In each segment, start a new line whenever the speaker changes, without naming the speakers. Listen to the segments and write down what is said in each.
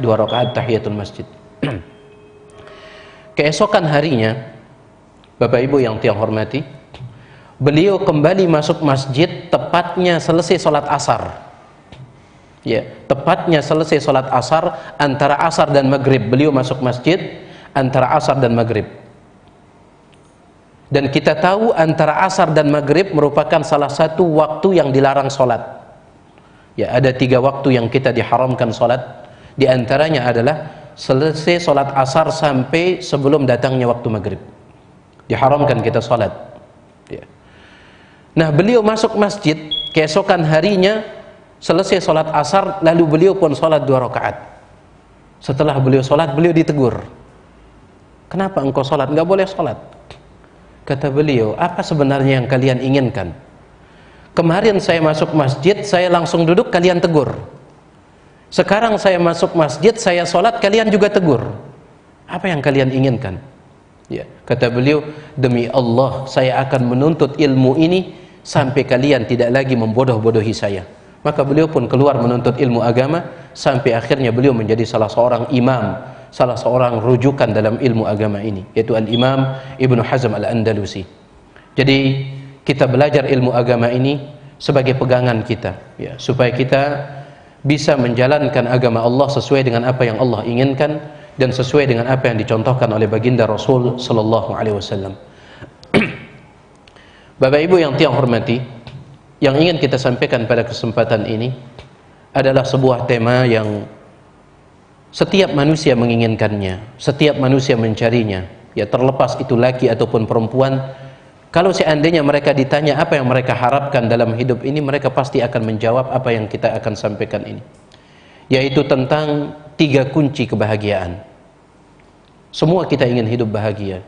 dua rakaat tahiyatul masjid. Keesokan harinya, Bapak Ibu yang tiang hormati, beliau kembali masuk masjid tepatnya selesai sholat asar. Ya, tepatnya selesai sholat asar antara asar dan maghrib. Beliau masuk masjid antara asar dan maghrib. Dan kita tahu antara asar dan maghrib merupakan salah satu waktu yang dilarang sholat. Ya, ada tiga waktu yang kita diharamkan sholat di antaranya adalah selesai sholat asar sampai sebelum datangnya waktu maghrib. Diharamkan kita sholat. Ya. Nah beliau masuk masjid, keesokan harinya selesai sholat asar, lalu beliau pun sholat dua rakaat. Setelah beliau sholat, beliau ditegur. Kenapa engkau sholat? Enggak boleh sholat. Kata beliau, apa sebenarnya yang kalian inginkan? Kemarin saya masuk masjid, saya langsung duduk, kalian tegur sekarang saya masuk masjid saya sholat kalian juga tegur apa yang kalian inginkan ya kata beliau demi Allah saya akan menuntut ilmu ini sampai kalian tidak lagi membodoh-bodohi saya maka beliau pun keluar menuntut ilmu agama sampai akhirnya beliau menjadi salah seorang imam salah seorang rujukan dalam ilmu agama ini yaitu al-imam Ibnu Hazm al-Andalusi jadi kita belajar ilmu agama ini sebagai pegangan kita ya supaya kita bisa menjalankan agama Allah sesuai dengan apa yang Allah inginkan dan sesuai dengan apa yang dicontohkan oleh baginda Rasul sallallahu alaihi wasallam. Bapak Ibu yang tiang hormati, yang ingin kita sampaikan pada kesempatan ini adalah sebuah tema yang setiap manusia menginginkannya, setiap manusia mencarinya, ya terlepas itu laki ataupun perempuan, kalau seandainya mereka ditanya apa yang mereka harapkan dalam hidup ini, mereka pasti akan menjawab apa yang kita akan sampaikan ini. Yaitu tentang tiga kunci kebahagiaan. Semua kita ingin hidup bahagia.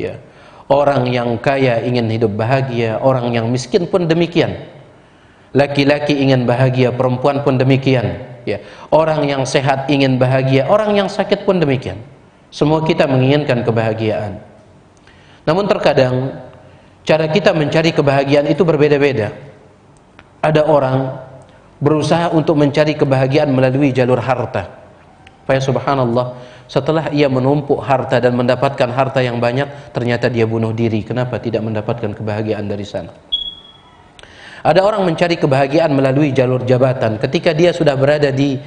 Ya. Orang yang kaya ingin hidup bahagia, orang yang miskin pun demikian. Laki-laki ingin bahagia, perempuan pun demikian. Ya. Orang yang sehat ingin bahagia, orang yang sakit pun demikian. Semua kita menginginkan kebahagiaan. Namun terkadang Cara kita mencari kebahagiaan itu berbeda-beda. Ada orang berusaha untuk mencari kebahagiaan melalui jalur harta. Faya subhanallah, setelah ia menumpuk harta dan mendapatkan harta yang banyak, ternyata dia bunuh diri. Kenapa tidak mendapatkan kebahagiaan dari sana? Ada orang mencari kebahagiaan melalui jalur jabatan. Ketika dia sudah berada di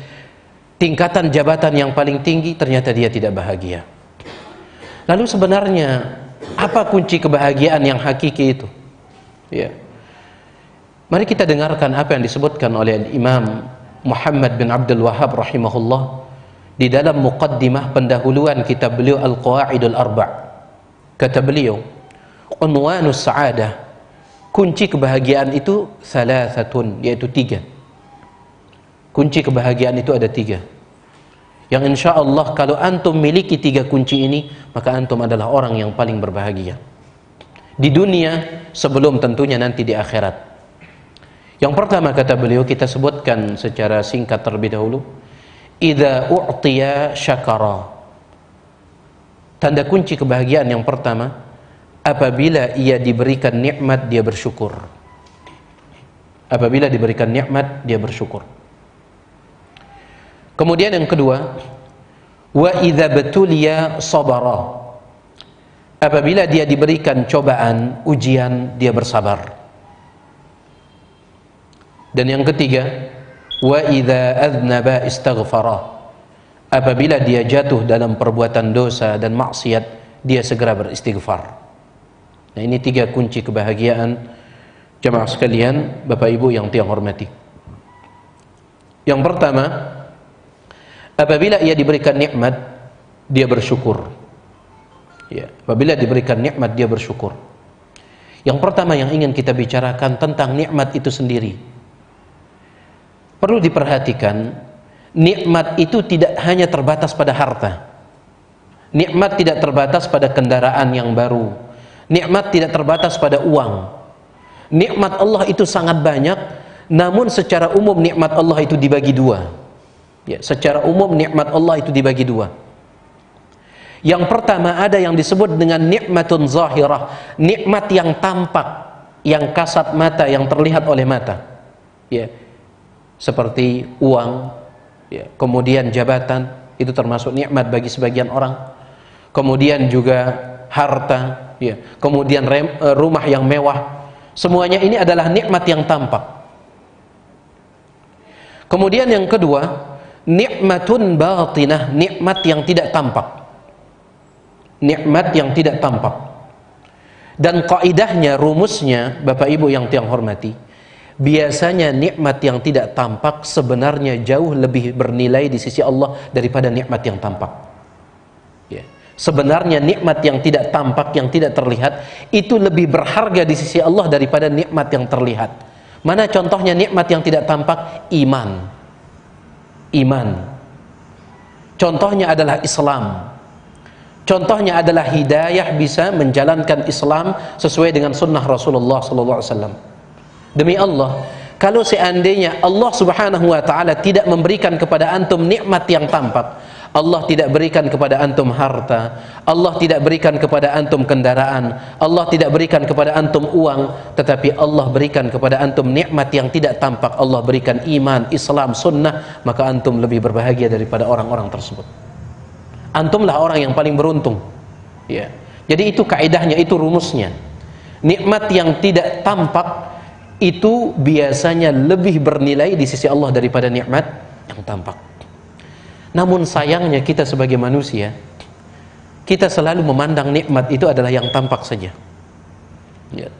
tingkatan jabatan yang paling tinggi, ternyata dia tidak bahagia. Lalu sebenarnya apa kunci kebahagiaan yang hakiki itu? Ya. Mari kita dengarkan apa yang disebutkan oleh Imam Muhammad bin Abdul Wahab rahimahullah di dalam muqaddimah pendahuluan kitab beliau Al-Qawaidul Arba. Kata beliau, "Unwanus sa'adah" kunci kebahagiaan itu salah satu yaitu tiga. Kunci kebahagiaan itu ada tiga yang insya Allah kalau antum miliki tiga kunci ini maka antum adalah orang yang paling berbahagia di dunia sebelum tentunya nanti di akhirat yang pertama kata beliau kita sebutkan secara singkat terlebih dahulu idha u'tiya syakara tanda kunci kebahagiaan yang pertama apabila ia diberikan nikmat dia bersyukur apabila diberikan nikmat dia bersyukur Kemudian yang kedua, wa idza batuliya sabara. Apabila dia diberikan cobaan, ujian, dia bersabar. Dan yang ketiga, wa idza adnaba istaghfara. Apabila dia jatuh dalam perbuatan dosa dan maksiat, dia segera beristighfar. Nah, ini tiga kunci kebahagiaan jemaah sekalian, Bapak Ibu yang tiang hormati. Yang pertama, apabila ia diberikan nikmat dia bersyukur ya apabila diberikan nikmat dia bersyukur yang pertama yang ingin kita bicarakan tentang nikmat itu sendiri perlu diperhatikan nikmat itu tidak hanya terbatas pada harta nikmat tidak terbatas pada kendaraan yang baru nikmat tidak terbatas pada uang nikmat Allah itu sangat banyak namun secara umum nikmat Allah itu dibagi dua Ya, secara umum nikmat Allah itu dibagi dua. Yang pertama ada yang disebut dengan nikmatun zahirah, nikmat yang tampak, yang kasat mata, yang terlihat oleh mata. Ya. Seperti uang, ya, kemudian jabatan, itu termasuk nikmat bagi sebagian orang. Kemudian juga harta, ya. Kemudian rem, e, rumah yang mewah. Semuanya ini adalah nikmat yang tampak. Kemudian yang kedua, nikmatun batinah nikmat yang tidak tampak nikmat yang tidak tampak dan kaidahnya rumusnya Bapak Ibu yang tiang hormati biasanya nikmat yang tidak tampak sebenarnya jauh lebih bernilai di sisi Allah daripada nikmat yang tampak yeah. sebenarnya nikmat yang tidak tampak yang tidak terlihat itu lebih berharga di sisi Allah daripada nikmat yang terlihat mana contohnya nikmat yang tidak tampak iman iman. Contohnya adalah Islam. Contohnya adalah hidayah bisa menjalankan Islam sesuai dengan sunnah Rasulullah SAW. Demi Allah, kalau seandainya Allah Subhanahu Wa Taala tidak memberikan kepada antum nikmat yang tampak, Allah tidak berikan kepada antum harta, Allah tidak berikan kepada antum kendaraan, Allah tidak berikan kepada antum uang, tetapi Allah berikan kepada antum nikmat yang tidak tampak. Allah berikan iman, Islam, sunnah, maka antum lebih berbahagia daripada orang-orang tersebut. Antumlah orang yang paling beruntung. Ya. Jadi itu kaedahnya, itu rumusnya. Nikmat yang tidak tampak itu biasanya lebih bernilai di sisi Allah daripada nikmat yang tampak. Namun sayangnya kita sebagai manusia kita selalu memandang nikmat itu adalah yang tampak saja. Ya.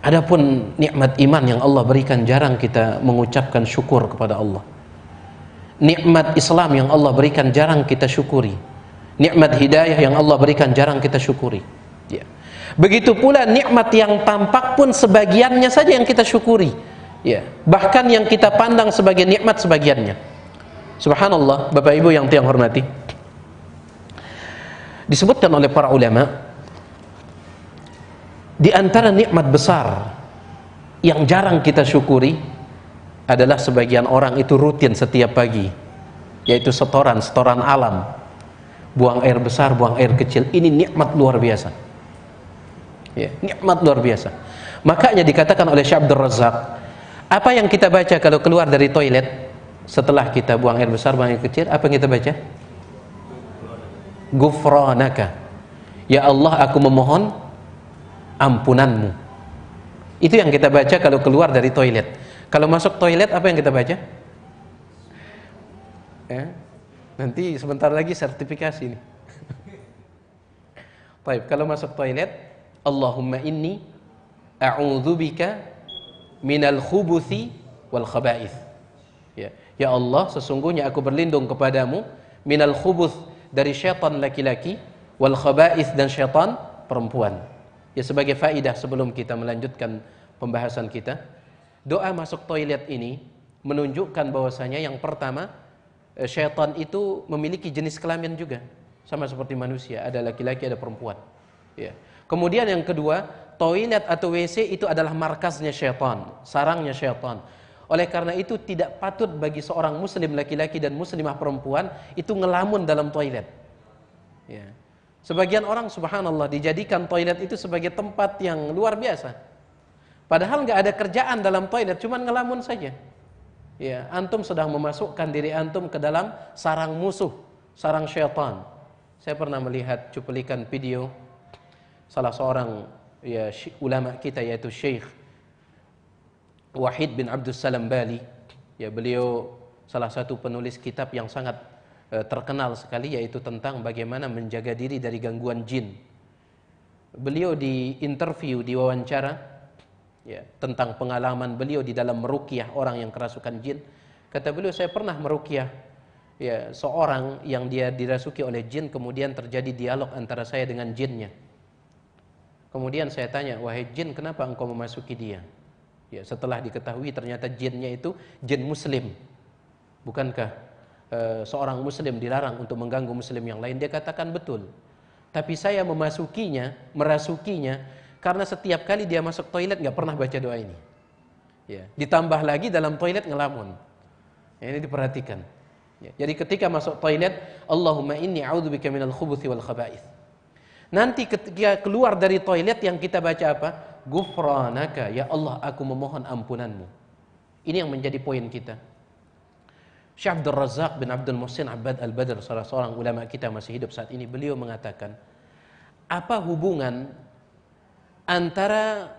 Adapun nikmat iman yang Allah berikan jarang kita mengucapkan syukur kepada Allah. Nikmat Islam yang Allah berikan jarang kita syukuri. Nikmat hidayah yang Allah berikan jarang kita syukuri. Ya. Begitu pula nikmat yang tampak pun sebagiannya saja yang kita syukuri. Ya. Bahkan yang kita pandang sebagai nikmat sebagiannya. Subhanallah, Bapak Ibu yang tiang hormati. Disebutkan oleh para ulama di antara nikmat besar yang jarang kita syukuri adalah sebagian orang itu rutin setiap pagi yaitu setoran, setoran alam. Buang air besar, buang air kecil. Ini nikmat luar biasa. Ya, nikmat luar biasa. Makanya dikatakan oleh Syabdur Razak, apa yang kita baca kalau keluar dari toilet setelah kita buang air besar, buang air kecil, apa yang kita baca? Gufranaka. Ya Allah, aku memohon ampunanmu. Itu yang kita baca kalau keluar dari toilet. Kalau masuk toilet, apa yang kita baca? Ya. Nanti sebentar lagi sertifikasi nih. Baik, kalau masuk toilet, Allahumma inni a'udzubika minal khubuthi wal khaba'ith. Ya, ya Allah, sesungguhnya aku berlindung kepadamu minal khubuth dari syaitan laki-laki wal khaba'ith dan syaitan perempuan. Ya sebagai faidah sebelum kita melanjutkan pembahasan kita, doa masuk toilet ini menunjukkan bahwasanya yang pertama eh, syaitan itu memiliki jenis kelamin juga sama seperti manusia ada laki-laki ada perempuan ya kemudian yang kedua toilet atau WC itu adalah markasnya syaitan sarangnya syaitan oleh karena itu tidak patut bagi seorang muslim laki-laki dan muslimah perempuan itu ngelamun dalam toilet. Ya. Sebagian orang subhanallah dijadikan toilet itu sebagai tempat yang luar biasa. Padahal nggak ada kerjaan dalam toilet, cuman ngelamun saja. Ya, antum sedang memasukkan diri antum ke dalam sarang musuh, sarang syaitan. Saya pernah melihat cuplikan video salah seorang ya, ulama kita yaitu Syekh Wahid bin Abdul Salam Bali. Ya, beliau salah satu penulis kitab yang sangat uh, terkenal sekali yaitu tentang bagaimana menjaga diri dari gangguan jin. Beliau di interview, diwawancara ya, tentang pengalaman beliau di dalam merukyah orang yang kerasukan jin. Kata beliau, saya pernah merukyah ya, seorang yang dia dirasuki oleh jin kemudian terjadi dialog antara saya dengan jinnya. Kemudian saya tanya, wahai jin kenapa engkau memasuki dia? Ya, setelah diketahui ternyata jinnya itu jin muslim. Bukankah e, seorang muslim dilarang untuk mengganggu muslim yang lain? Dia katakan betul. Tapi saya memasukinya, merasukinya karena setiap kali dia masuk toilet nggak pernah baca doa ini. Ya, ditambah lagi dalam toilet ngelamun. Ya, ini diperhatikan. Ya, jadi ketika masuk toilet, Allahumma inni a'udzubika minal khubuthi wal khaba'ith. Nanti ketika keluar dari toilet yang kita baca apa? gufranaka ya Allah aku memohon ampunanmu ini yang menjadi poin kita Syekh Abdul Razak bin Abdul Muhsin Abad Al-Badr salah seorang ulama kita masih hidup saat ini beliau mengatakan apa hubungan antara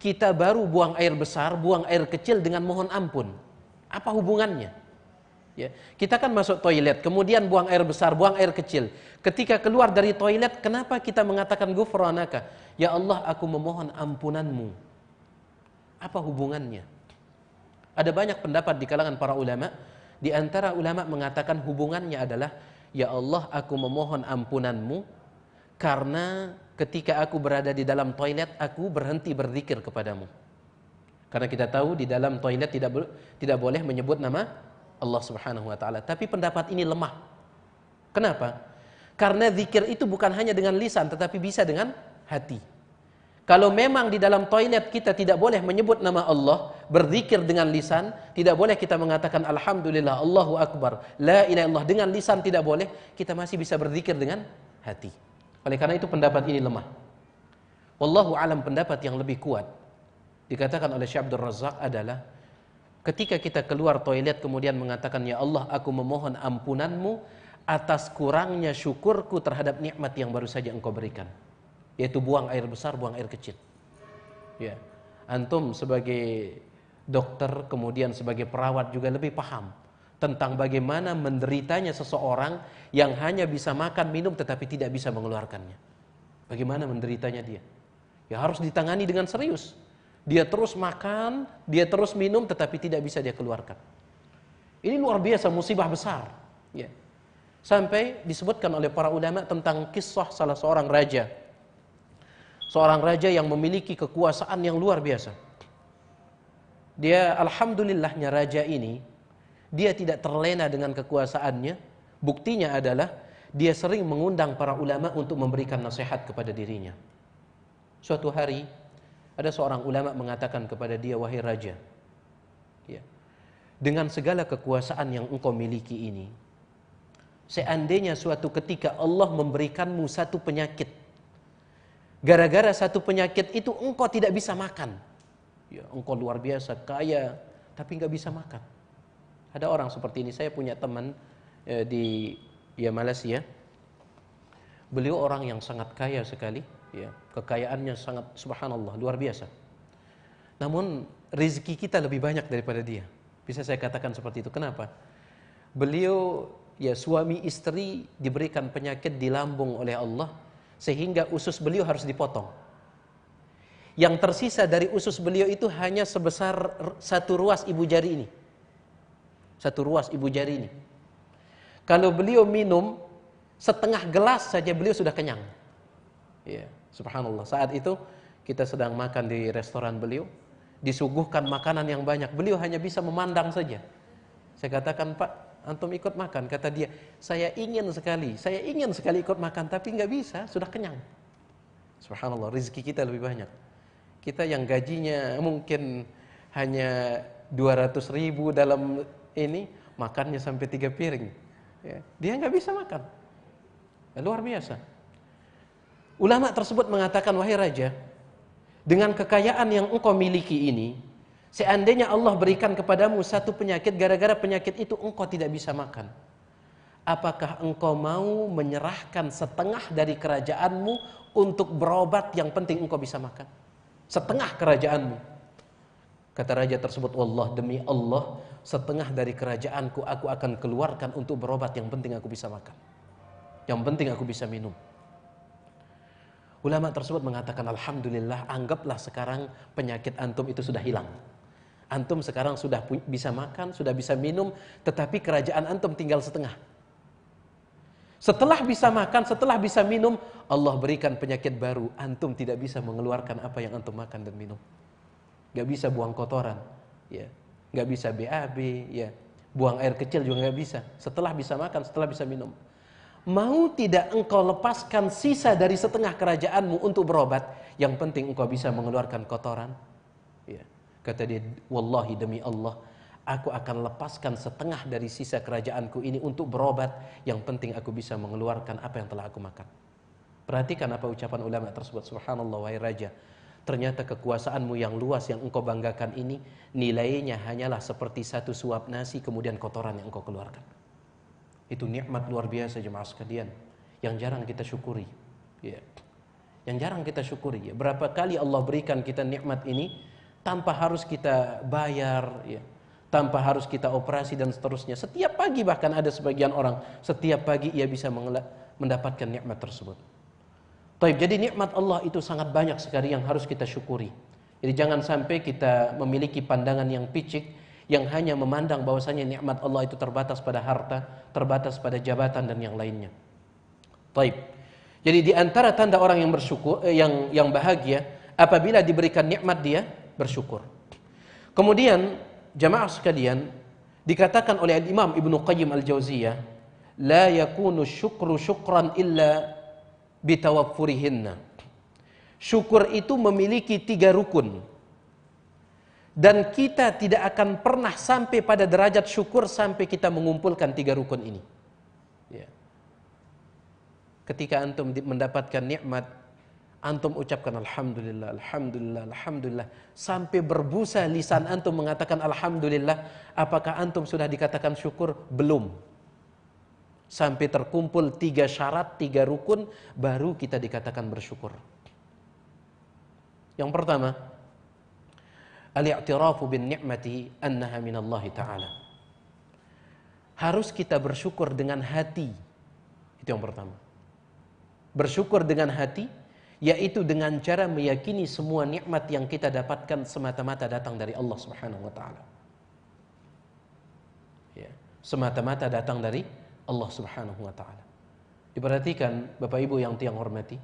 kita baru buang air besar, buang air kecil dengan mohon ampun apa hubungannya? Ya. Kita kan masuk toilet, kemudian buang air besar, buang air kecil. Ketika keluar dari toilet, kenapa kita mengatakan gufranaka? Ya Allah, aku memohon ampunanmu. Apa hubungannya? Ada banyak pendapat di kalangan para ulama. Di antara ulama mengatakan hubungannya adalah, Ya Allah, aku memohon ampunanmu, karena ketika aku berada di dalam toilet, aku berhenti berzikir kepadamu. Karena kita tahu di dalam toilet tidak tidak boleh menyebut nama Allah Subhanahu wa taala. Tapi pendapat ini lemah. Kenapa? Karena zikir itu bukan hanya dengan lisan tetapi bisa dengan hati. Kalau memang di dalam toilet kita tidak boleh menyebut nama Allah, berzikir dengan lisan, tidak boleh kita mengatakan alhamdulillah, Allahu akbar, la ilaha illallah dengan lisan tidak boleh, kita masih bisa berzikir dengan hati. Oleh karena itu pendapat ini lemah. Wallahu alam pendapat yang lebih kuat dikatakan oleh Syekh Abdul Razak adalah Ketika kita keluar toilet kemudian mengatakan, Ya Allah aku memohon ampunanmu atas kurangnya syukurku terhadap nikmat yang baru saja engkau berikan. Yaitu buang air besar, buang air kecil. Ya. Antum sebagai dokter kemudian sebagai perawat juga lebih paham tentang bagaimana menderitanya seseorang yang hanya bisa makan minum tetapi tidak bisa mengeluarkannya. Bagaimana menderitanya dia? Ya harus ditangani dengan serius. Dia terus makan, dia terus minum tetapi tidak bisa dia keluarkan. Ini luar biasa musibah besar. Ya. Sampai disebutkan oleh para ulama tentang kisah salah seorang raja. Seorang raja yang memiliki kekuasaan yang luar biasa. Dia alhamdulillahnya raja ini dia tidak terlena dengan kekuasaannya. Buktinya adalah dia sering mengundang para ulama untuk memberikan nasihat kepada dirinya. Suatu hari ada seorang ulama mengatakan kepada dia, wahai raja, ya, dengan segala kekuasaan yang engkau miliki ini, seandainya suatu ketika Allah memberikanmu satu penyakit, gara-gara satu penyakit itu engkau tidak bisa makan. Ya, engkau luar biasa, kaya, tapi nggak bisa makan. Ada orang seperti ini, saya punya teman eh, di ya Malaysia, beliau orang yang sangat kaya sekali, ya, kekayaannya sangat subhanallah luar biasa. Namun rezeki kita lebih banyak daripada dia. Bisa saya katakan seperti itu. Kenapa? Beliau ya suami istri diberikan penyakit di lambung oleh Allah sehingga usus beliau harus dipotong. Yang tersisa dari usus beliau itu hanya sebesar satu ruas ibu jari ini. Satu ruas ibu jari ini. Kalau beliau minum setengah gelas saja beliau sudah kenyang. Ya. Subhanallah. Saat itu kita sedang makan di restoran beliau, disuguhkan makanan yang banyak. Beliau hanya bisa memandang saja. Saya katakan, Pak, antum ikut makan. Kata dia, saya ingin sekali, saya ingin sekali ikut makan, tapi nggak bisa, sudah kenyang. Subhanallah, rezeki kita lebih banyak. Kita yang gajinya mungkin hanya 200 ribu dalam ini, makannya sampai tiga piring. Ya, dia nggak bisa makan. luar biasa. Ulama tersebut mengatakan, wahai raja, dengan kekayaan yang engkau miliki ini, seandainya Allah berikan kepadamu satu penyakit, gara-gara penyakit itu engkau tidak bisa makan. Apakah engkau mau menyerahkan setengah dari kerajaanmu untuk berobat yang penting engkau bisa makan? Setengah kerajaanmu. Kata raja tersebut, Allah demi Allah, setengah dari kerajaanku aku akan keluarkan untuk berobat yang penting aku bisa makan. Yang penting aku bisa minum. Ulama tersebut mengatakan alhamdulillah anggaplah sekarang penyakit antum itu sudah hilang. Antum sekarang sudah bisa makan, sudah bisa minum, tetapi kerajaan antum tinggal setengah. Setelah bisa makan, setelah bisa minum, Allah berikan penyakit baru. Antum tidak bisa mengeluarkan apa yang antum makan dan minum. Gak bisa buang kotoran, ya. Gak bisa BAB, ya. Buang air kecil juga gak bisa. Setelah bisa makan, setelah bisa minum mau tidak engkau lepaskan sisa dari setengah kerajaanmu untuk berobat, yang penting engkau bisa mengeluarkan kotoran. Ya. Kata dia, wallahi demi Allah, aku akan lepaskan setengah dari sisa kerajaanku ini untuk berobat, yang penting aku bisa mengeluarkan apa yang telah aku makan. Perhatikan apa ucapan ulama tersebut, subhanallah wahai raja. Ternyata kekuasaanmu yang luas yang engkau banggakan ini, nilainya hanyalah seperti satu suap nasi kemudian kotoran yang engkau keluarkan. Itu nikmat luar biasa jemaah sekalian yang jarang kita syukuri. Ya. Yang jarang kita syukuri. Ya. Berapa kali Allah berikan kita nikmat ini tanpa harus kita bayar, ya. tanpa harus kita operasi dan seterusnya. Setiap pagi bahkan ada sebagian orang setiap pagi ia bisa mendapatkan nikmat tersebut. Taib, jadi nikmat Allah itu sangat banyak sekali yang harus kita syukuri. Jadi jangan sampai kita memiliki pandangan yang picik yang hanya memandang bahwasanya nikmat Allah itu terbatas pada harta, terbatas pada jabatan dan yang lainnya. Taib. Jadi di antara tanda orang yang bersyukur eh, yang yang bahagia apabila diberikan nikmat dia bersyukur. Kemudian jamaah sekalian dikatakan oleh Imam Ibnu Qayyim Al-Jauziyah la yakunu syukru syukran illa bitawaffurihinna. Syukur itu memiliki tiga rukun dan kita tidak akan pernah sampai pada derajat syukur sampai kita mengumpulkan tiga rukun ini. Ya. Ketika antum mendapatkan nikmat, antum ucapkan alhamdulillah, alhamdulillah, alhamdulillah sampai berbusa lisan antum mengatakan alhamdulillah, apakah antum sudah dikatakan syukur? Belum. Sampai terkumpul tiga syarat, tiga rukun, baru kita dikatakan bersyukur. Yang pertama, al-i'tirafu bin ni'mati annaha minallahi ta'ala. Harus kita bersyukur dengan hati. Itu yang pertama. Bersyukur dengan hati yaitu dengan cara meyakini semua nikmat yang kita dapatkan semata-mata datang dari Allah Subhanahu wa taala. Ya, semata-mata datang dari Allah Subhanahu wa taala. Diperhatikan Bapak Ibu yang tiang hormati.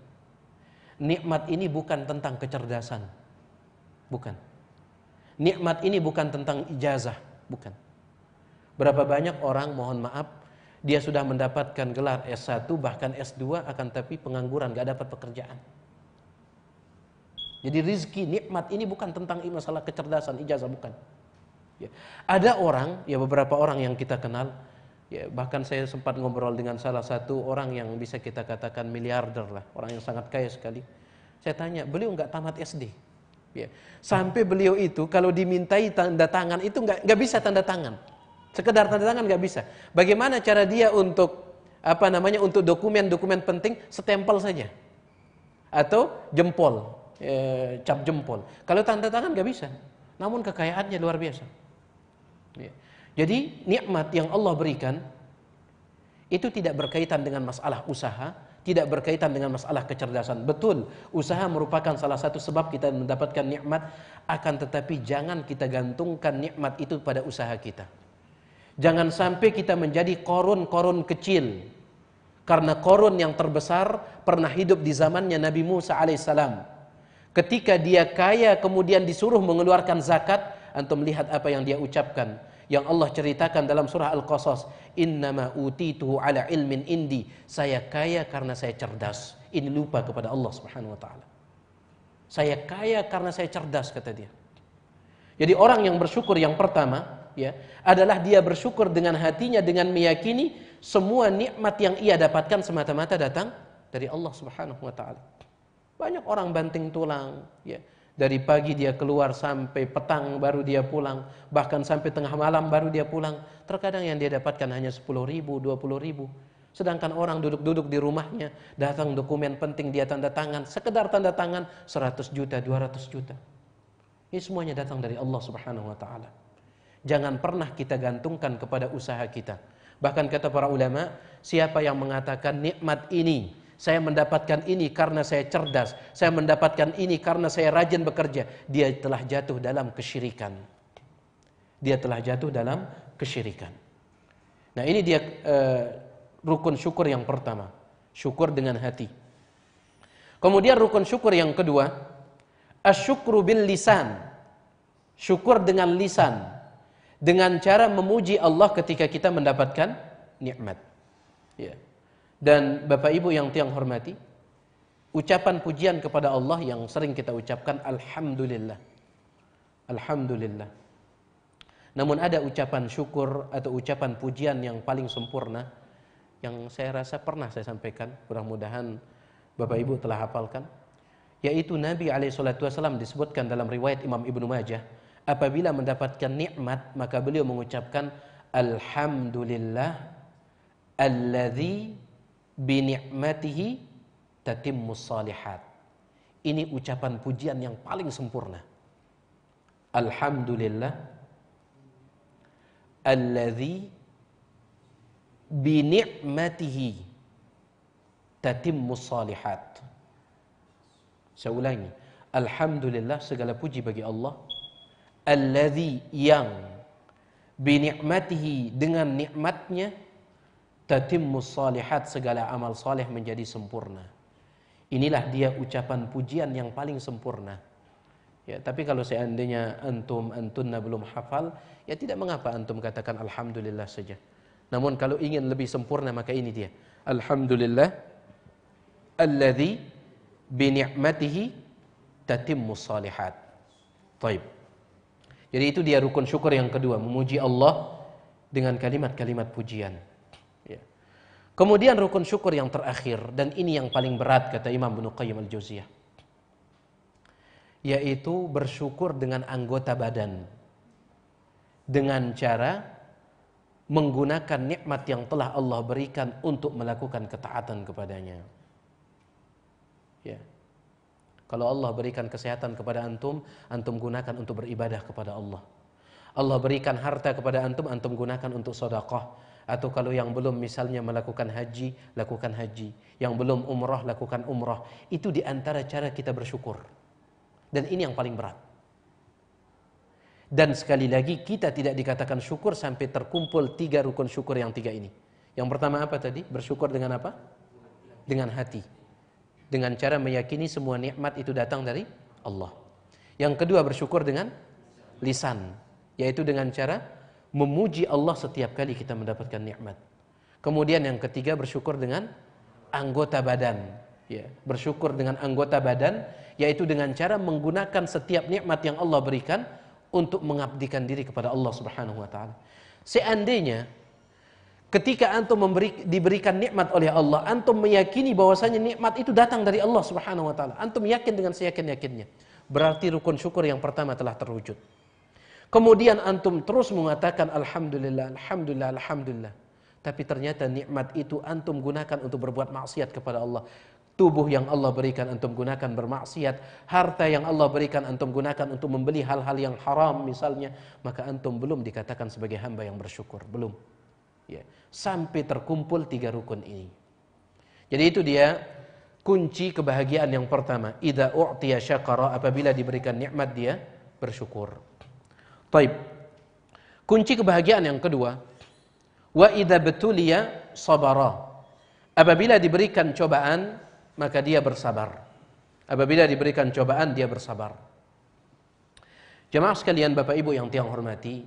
Nikmat ini bukan tentang kecerdasan. Bukan. Nikmat ini bukan tentang ijazah, bukan. Berapa banyak orang mohon maaf dia sudah mendapatkan gelar S1 bahkan S2 akan tapi pengangguran, gak dapat pekerjaan. Jadi rizki, nikmat ini bukan tentang masalah kecerdasan, ijazah bukan. Ya. Ada orang, ya beberapa orang yang kita kenal, ya bahkan saya sempat ngobrol dengan salah satu orang yang bisa kita katakan miliarder lah, orang yang sangat kaya sekali. Saya tanya, beliau nggak tamat SD, Ya. Sampai beliau itu kalau dimintai tanda tangan itu nggak nggak bisa tanda tangan. Sekedar tanda tangan nggak bisa. Bagaimana cara dia untuk apa namanya untuk dokumen-dokumen penting setempel saja atau jempol e, cap jempol. Kalau tanda tangan nggak bisa. Namun kekayaannya luar biasa. Ya. Jadi nikmat yang Allah berikan itu tidak berkaitan dengan masalah usaha, tidak berkaitan dengan masalah kecerdasan. Betul, usaha merupakan salah satu sebab kita mendapatkan nikmat, akan tetapi jangan kita gantungkan nikmat itu pada usaha kita. Jangan sampai kita menjadi korun-korun kecil. Karena korun yang terbesar pernah hidup di zamannya Nabi Musa alaihissalam. Ketika dia kaya kemudian disuruh mengeluarkan zakat, antum melihat apa yang dia ucapkan yang Allah ceritakan dalam surah Al-Qasas, "Innama utituhu ala ilmin indi." Saya kaya karena saya cerdas. Ini lupa kepada Allah Subhanahu wa taala. Saya kaya karena saya cerdas kata dia. Jadi orang yang bersyukur yang pertama ya adalah dia bersyukur dengan hatinya dengan meyakini semua nikmat yang ia dapatkan semata-mata datang dari Allah Subhanahu wa taala. Banyak orang banting tulang ya dari pagi dia keluar sampai petang baru dia pulang. Bahkan sampai tengah malam baru dia pulang. Terkadang yang dia dapatkan hanya 10 ribu, 20 ribu. Sedangkan orang duduk-duduk di rumahnya, datang dokumen penting dia tanda tangan, sekedar tanda tangan 100 juta, 200 juta. Ini semuanya datang dari Allah Subhanahu wa taala. Jangan pernah kita gantungkan kepada usaha kita. Bahkan kata para ulama, siapa yang mengatakan nikmat ini saya mendapatkan ini karena saya cerdas. Saya mendapatkan ini karena saya rajin bekerja. Dia telah jatuh dalam kesyirikan. Dia telah jatuh dalam kesyirikan. Nah ini dia eh, rukun syukur yang pertama. Syukur dengan hati. Kemudian rukun syukur yang kedua. Asyukru bil lisan. Syukur dengan lisan. Dengan cara memuji Allah ketika kita mendapatkan nikmat. Ya. Yeah. Dan Bapak Ibu yang tiang hormati, ucapan pujian kepada Allah yang sering kita ucapkan alhamdulillah. Alhamdulillah. Namun ada ucapan syukur atau ucapan pujian yang paling sempurna yang saya rasa pernah saya sampaikan, mudah-mudahan Bapak Ibu telah hafalkan, yaitu Nabi alaihi disebutkan dalam riwayat Imam Ibnu Majah, apabila mendapatkan nikmat maka beliau mengucapkan alhamdulillah alladzi binikmatihi tatimmus musalihat. Ini ucapan pujian yang paling sempurna. Alhamdulillah alladzi binikmatihi tatimmus salihat. Saya ulangi. Alhamdulillah segala puji bagi Allah alladzi yang binikmatihi dengan nikmatnya tatimmus salihat segala amal soleh menjadi sempurna. Inilah dia ucapan pujian yang paling sempurna. Ya, tapi kalau seandainya antum antunna belum hafal, ya tidak mengapa antum katakan alhamdulillah saja. Namun kalau ingin lebih sempurna maka ini dia. Alhamdulillah alladzi bi ni'matihi tatim salihat. Taib. Jadi itu dia rukun syukur yang kedua, memuji Allah dengan kalimat-kalimat pujian. Kemudian rukun syukur yang terakhir dan ini yang paling berat kata Imam Ibnu Qayyim al-Jauziyah. Yaitu bersyukur dengan anggota badan. Dengan cara menggunakan nikmat yang telah Allah berikan untuk melakukan ketaatan kepadanya. Ya. Kalau Allah berikan kesehatan kepada antum, antum gunakan untuk beribadah kepada Allah. Allah berikan harta kepada antum, antum gunakan untuk sedekah atau kalau yang belum misalnya melakukan haji lakukan haji yang belum umrah lakukan umrah itu diantara cara kita bersyukur dan ini yang paling berat dan sekali lagi kita tidak dikatakan syukur sampai terkumpul tiga rukun syukur yang tiga ini yang pertama apa tadi bersyukur dengan apa dengan hati dengan cara meyakini semua nikmat itu datang dari Allah yang kedua bersyukur dengan lisan yaitu dengan cara memuji Allah setiap kali kita mendapatkan nikmat. Kemudian yang ketiga bersyukur dengan anggota badan. Ya, bersyukur dengan anggota badan yaitu dengan cara menggunakan setiap nikmat yang Allah berikan untuk mengabdikan diri kepada Allah Subhanahu wa taala. Seandainya ketika antum memberi, diberikan nikmat oleh Allah, antum meyakini bahwasanya nikmat itu datang dari Allah Subhanahu wa taala. Antum yakin dengan seyakin-yakinnya. Berarti rukun syukur yang pertama telah terwujud. Kemudian antum terus mengatakan alhamdulillah, alhamdulillah, alhamdulillah. Tapi ternyata nikmat itu antum gunakan untuk berbuat maksiat kepada Allah. Tubuh yang Allah berikan antum gunakan bermaksiat, harta yang Allah berikan antum gunakan untuk membeli hal-hal yang haram misalnya, maka antum belum dikatakan sebagai hamba yang bersyukur, belum. Ya, sampai terkumpul tiga rukun ini. Jadi itu dia kunci kebahagiaan yang pertama, Ida u'tiya syakara apabila diberikan nikmat dia bersyukur. Taib. Kunci kebahagiaan yang kedua, wa idza betulia sabara. Apabila diberikan cobaan, maka dia bersabar. Apabila diberikan cobaan, dia bersabar. Jemaah sekalian, Bapak Ibu yang tiang hormati,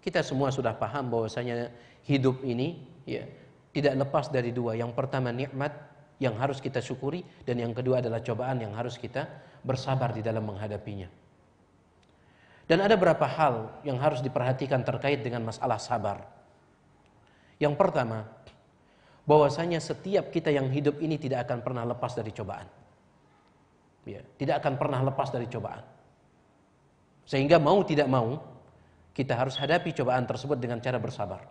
kita semua sudah paham bahwasanya hidup ini ya, tidak lepas dari dua. Yang pertama nikmat yang harus kita syukuri dan yang kedua adalah cobaan yang harus kita bersabar di dalam menghadapinya. Dan ada beberapa hal yang harus diperhatikan terkait dengan masalah sabar. Yang pertama, bahwasanya setiap kita yang hidup ini tidak akan pernah lepas dari cobaan. Ya, tidak akan pernah lepas dari cobaan. Sehingga mau tidak mau, kita harus hadapi cobaan tersebut dengan cara bersabar.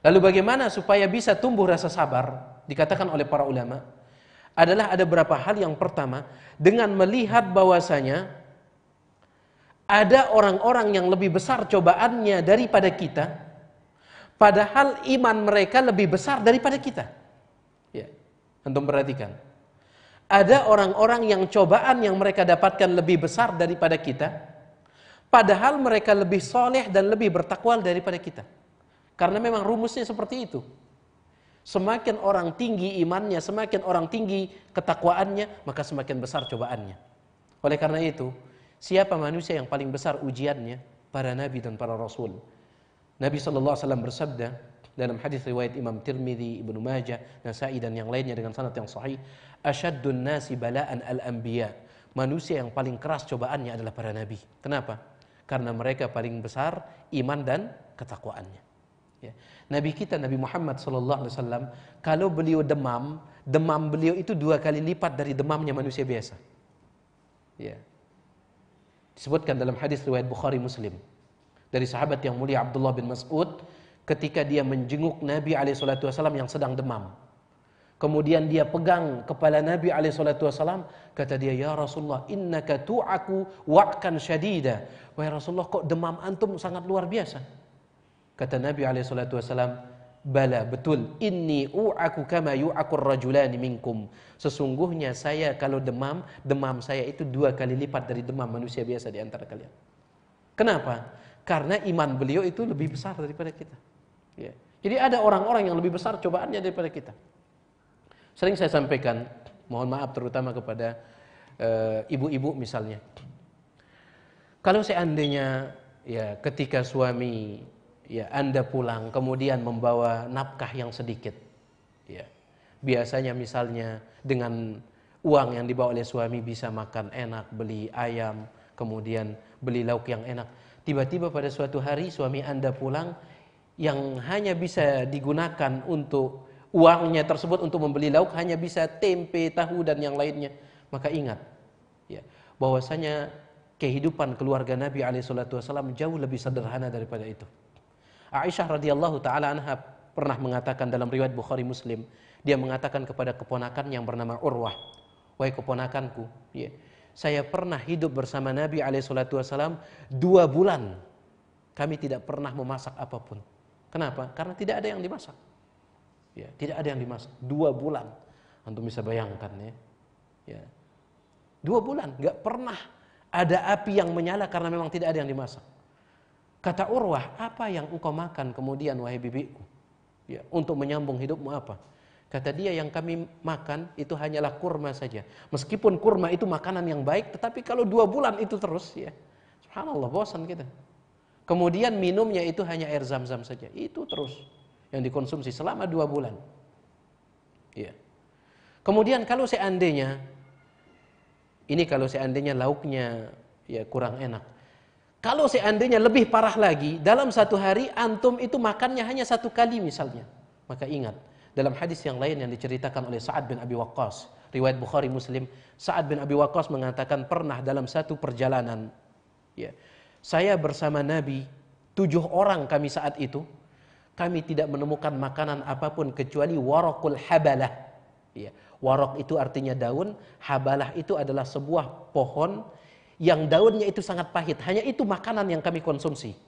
Lalu bagaimana supaya bisa tumbuh rasa sabar? Dikatakan oleh para ulama adalah ada beberapa hal yang pertama dengan melihat bahwasanya ada orang-orang yang lebih besar cobaannya daripada kita, padahal iman mereka lebih besar daripada kita. Ya, untuk perhatikan. Ada orang-orang yang cobaan yang mereka dapatkan lebih besar daripada kita, padahal mereka lebih soleh dan lebih bertakwal daripada kita. Karena memang rumusnya seperti itu. Semakin orang tinggi imannya, semakin orang tinggi ketakwaannya, maka semakin besar cobaannya. Oleh karena itu, Siapa manusia yang paling besar ujiannya? Para nabi dan para rasul. Nabi SAW bersabda dalam hadis riwayat Imam Tirmidzi, Ibnu Majah, Nasa'i dan yang lainnya dengan sanad yang sahih, asyaddun nasi bala'an al-anbiya. Manusia yang paling keras cobaannya adalah para nabi. Kenapa? Karena mereka paling besar iman dan ketakwaannya. Ya. Nabi kita Nabi Muhammad Sallallahu Alaihi Wasallam kalau beliau demam, demam beliau itu dua kali lipat dari demamnya manusia biasa. Ya. Disebutkan dalam hadis riwayat Bukhari Muslim dari sahabat yang mulia Abdullah bin Mas'ud ketika dia menjenguk Nabi alaihi yang sedang demam. Kemudian dia pegang kepala Nabi alaihi kata dia, "Ya Rasulullah, innaka tu'aku wa'kan syadida." Wahai Rasulullah, kok demam antum sangat luar biasa? Kata Nabi alaihi Bala, betul. ini Inni u'aku kama yu'akur rajulani minkum. Sesungguhnya saya kalau demam, demam saya itu dua kali lipat dari demam manusia biasa di antara kalian. Kenapa? Karena iman beliau itu lebih besar daripada kita. Ya. Jadi ada orang-orang yang lebih besar cobaannya daripada kita. Sering saya sampaikan, mohon maaf terutama kepada eh, ibu-ibu uh, misalnya. Kalau seandainya ya ketika suami ya Anda pulang kemudian membawa nafkah yang sedikit. Ya. Biasanya misalnya dengan uang yang dibawa oleh suami bisa makan enak, beli ayam, kemudian beli lauk yang enak. Tiba-tiba pada suatu hari suami Anda pulang yang hanya bisa digunakan untuk uangnya tersebut untuk membeli lauk hanya bisa tempe, tahu dan yang lainnya. Maka ingat ya, bahwasanya kehidupan keluarga Nabi Alaihissalam jauh lebih sederhana daripada itu. Aisyah radhiyallahu taala anha pernah mengatakan dalam riwayat Bukhari Muslim, dia mengatakan kepada keponakan yang bernama Urwah, "Wahai keponakanku, ya, saya pernah hidup bersama Nabi alaihi salatu wasallam dua bulan. Kami tidak pernah memasak apapun. Kenapa? Karena tidak ada yang dimasak. Ya, tidak ada yang dimasak. Dua bulan. Antum bisa bayangkan ya. ya. Dua bulan, nggak pernah ada api yang menyala karena memang tidak ada yang dimasak. Kata Urwah, apa yang engkau makan kemudian wahai bibiku? Ya, untuk menyambung hidupmu apa? Kata dia yang kami makan itu hanyalah kurma saja. Meskipun kurma itu makanan yang baik, tetapi kalau dua bulan itu terus ya. Subhanallah, bosan kita. Kemudian minumnya itu hanya air zam-zam saja. Itu terus yang dikonsumsi selama dua bulan. Ya. Kemudian kalau seandainya, ini kalau seandainya lauknya ya kurang enak. Kalau seandainya lebih parah lagi, dalam satu hari antum itu makannya hanya satu kali misalnya. Maka ingat, dalam hadis yang lain yang diceritakan oleh Sa'ad bin Abi Waqqas, riwayat Bukhari Muslim, Sa'ad bin Abi Waqqas mengatakan pernah dalam satu perjalanan, ya, saya bersama Nabi, tujuh orang kami saat itu, kami tidak menemukan makanan apapun kecuali warokul habalah. Ya, warok itu artinya daun, habalah itu adalah sebuah pohon yang daunnya itu sangat pahit. Hanya itu makanan yang kami konsumsi.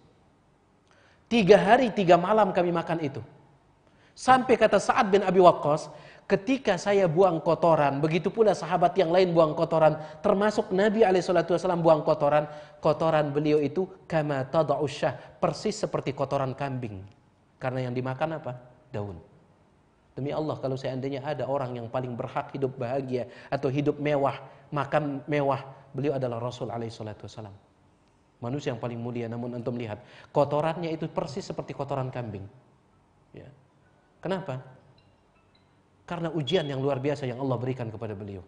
Tiga hari, tiga malam kami makan itu. Sampai kata Sa'ad bin Abi Waqqas, ketika saya buang kotoran, begitu pula sahabat yang lain buang kotoran, termasuk Nabi SAW buang kotoran, kotoran beliau itu kama tada'usyah, persis seperti kotoran kambing. Karena yang dimakan apa? Daun. Demi Allah, kalau seandainya ada orang yang paling berhak hidup bahagia atau hidup mewah, makan mewah, beliau adalah Rasul alaihi salatu wasalam. Manusia yang paling mulia namun antum melihat kotorannya itu persis seperti kotoran kambing. Ya. Kenapa? Karena ujian yang luar biasa yang Allah berikan kepada beliau.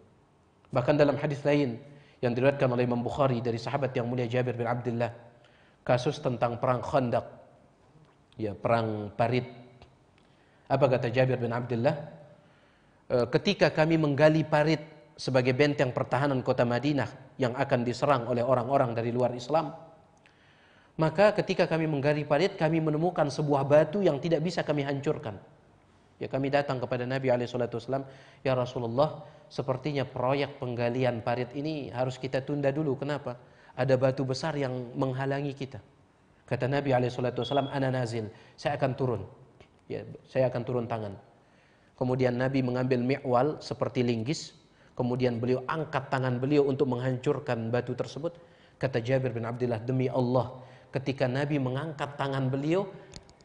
Bahkan dalam hadis lain yang diriwayatkan oleh Imam Bukhari dari sahabat yang mulia Jabir bin Abdullah kasus tentang perang Khandaq. Ya, perang Parit. Apa kata Jabir bin Abdullah? Eh, ketika kami menggali parit sebagai benteng pertahanan kota Madinah yang akan diserang oleh orang-orang dari luar Islam. Maka ketika kami menggali parit, kami menemukan sebuah batu yang tidak bisa kami hancurkan. Ya kami datang kepada Nabi Alaihissalam, Ya Rasulullah, sepertinya proyek penggalian parit ini harus kita tunda dulu. Kenapa? Ada batu besar yang menghalangi kita. Kata Nabi Alaihissalam, Ana nazil, saya akan turun. Ya, saya akan turun tangan. Kemudian Nabi mengambil mi'wal seperti linggis, Kemudian beliau angkat tangan beliau untuk menghancurkan batu tersebut. Kata Jabir bin Abdullah, demi Allah, ketika Nabi mengangkat tangan beliau,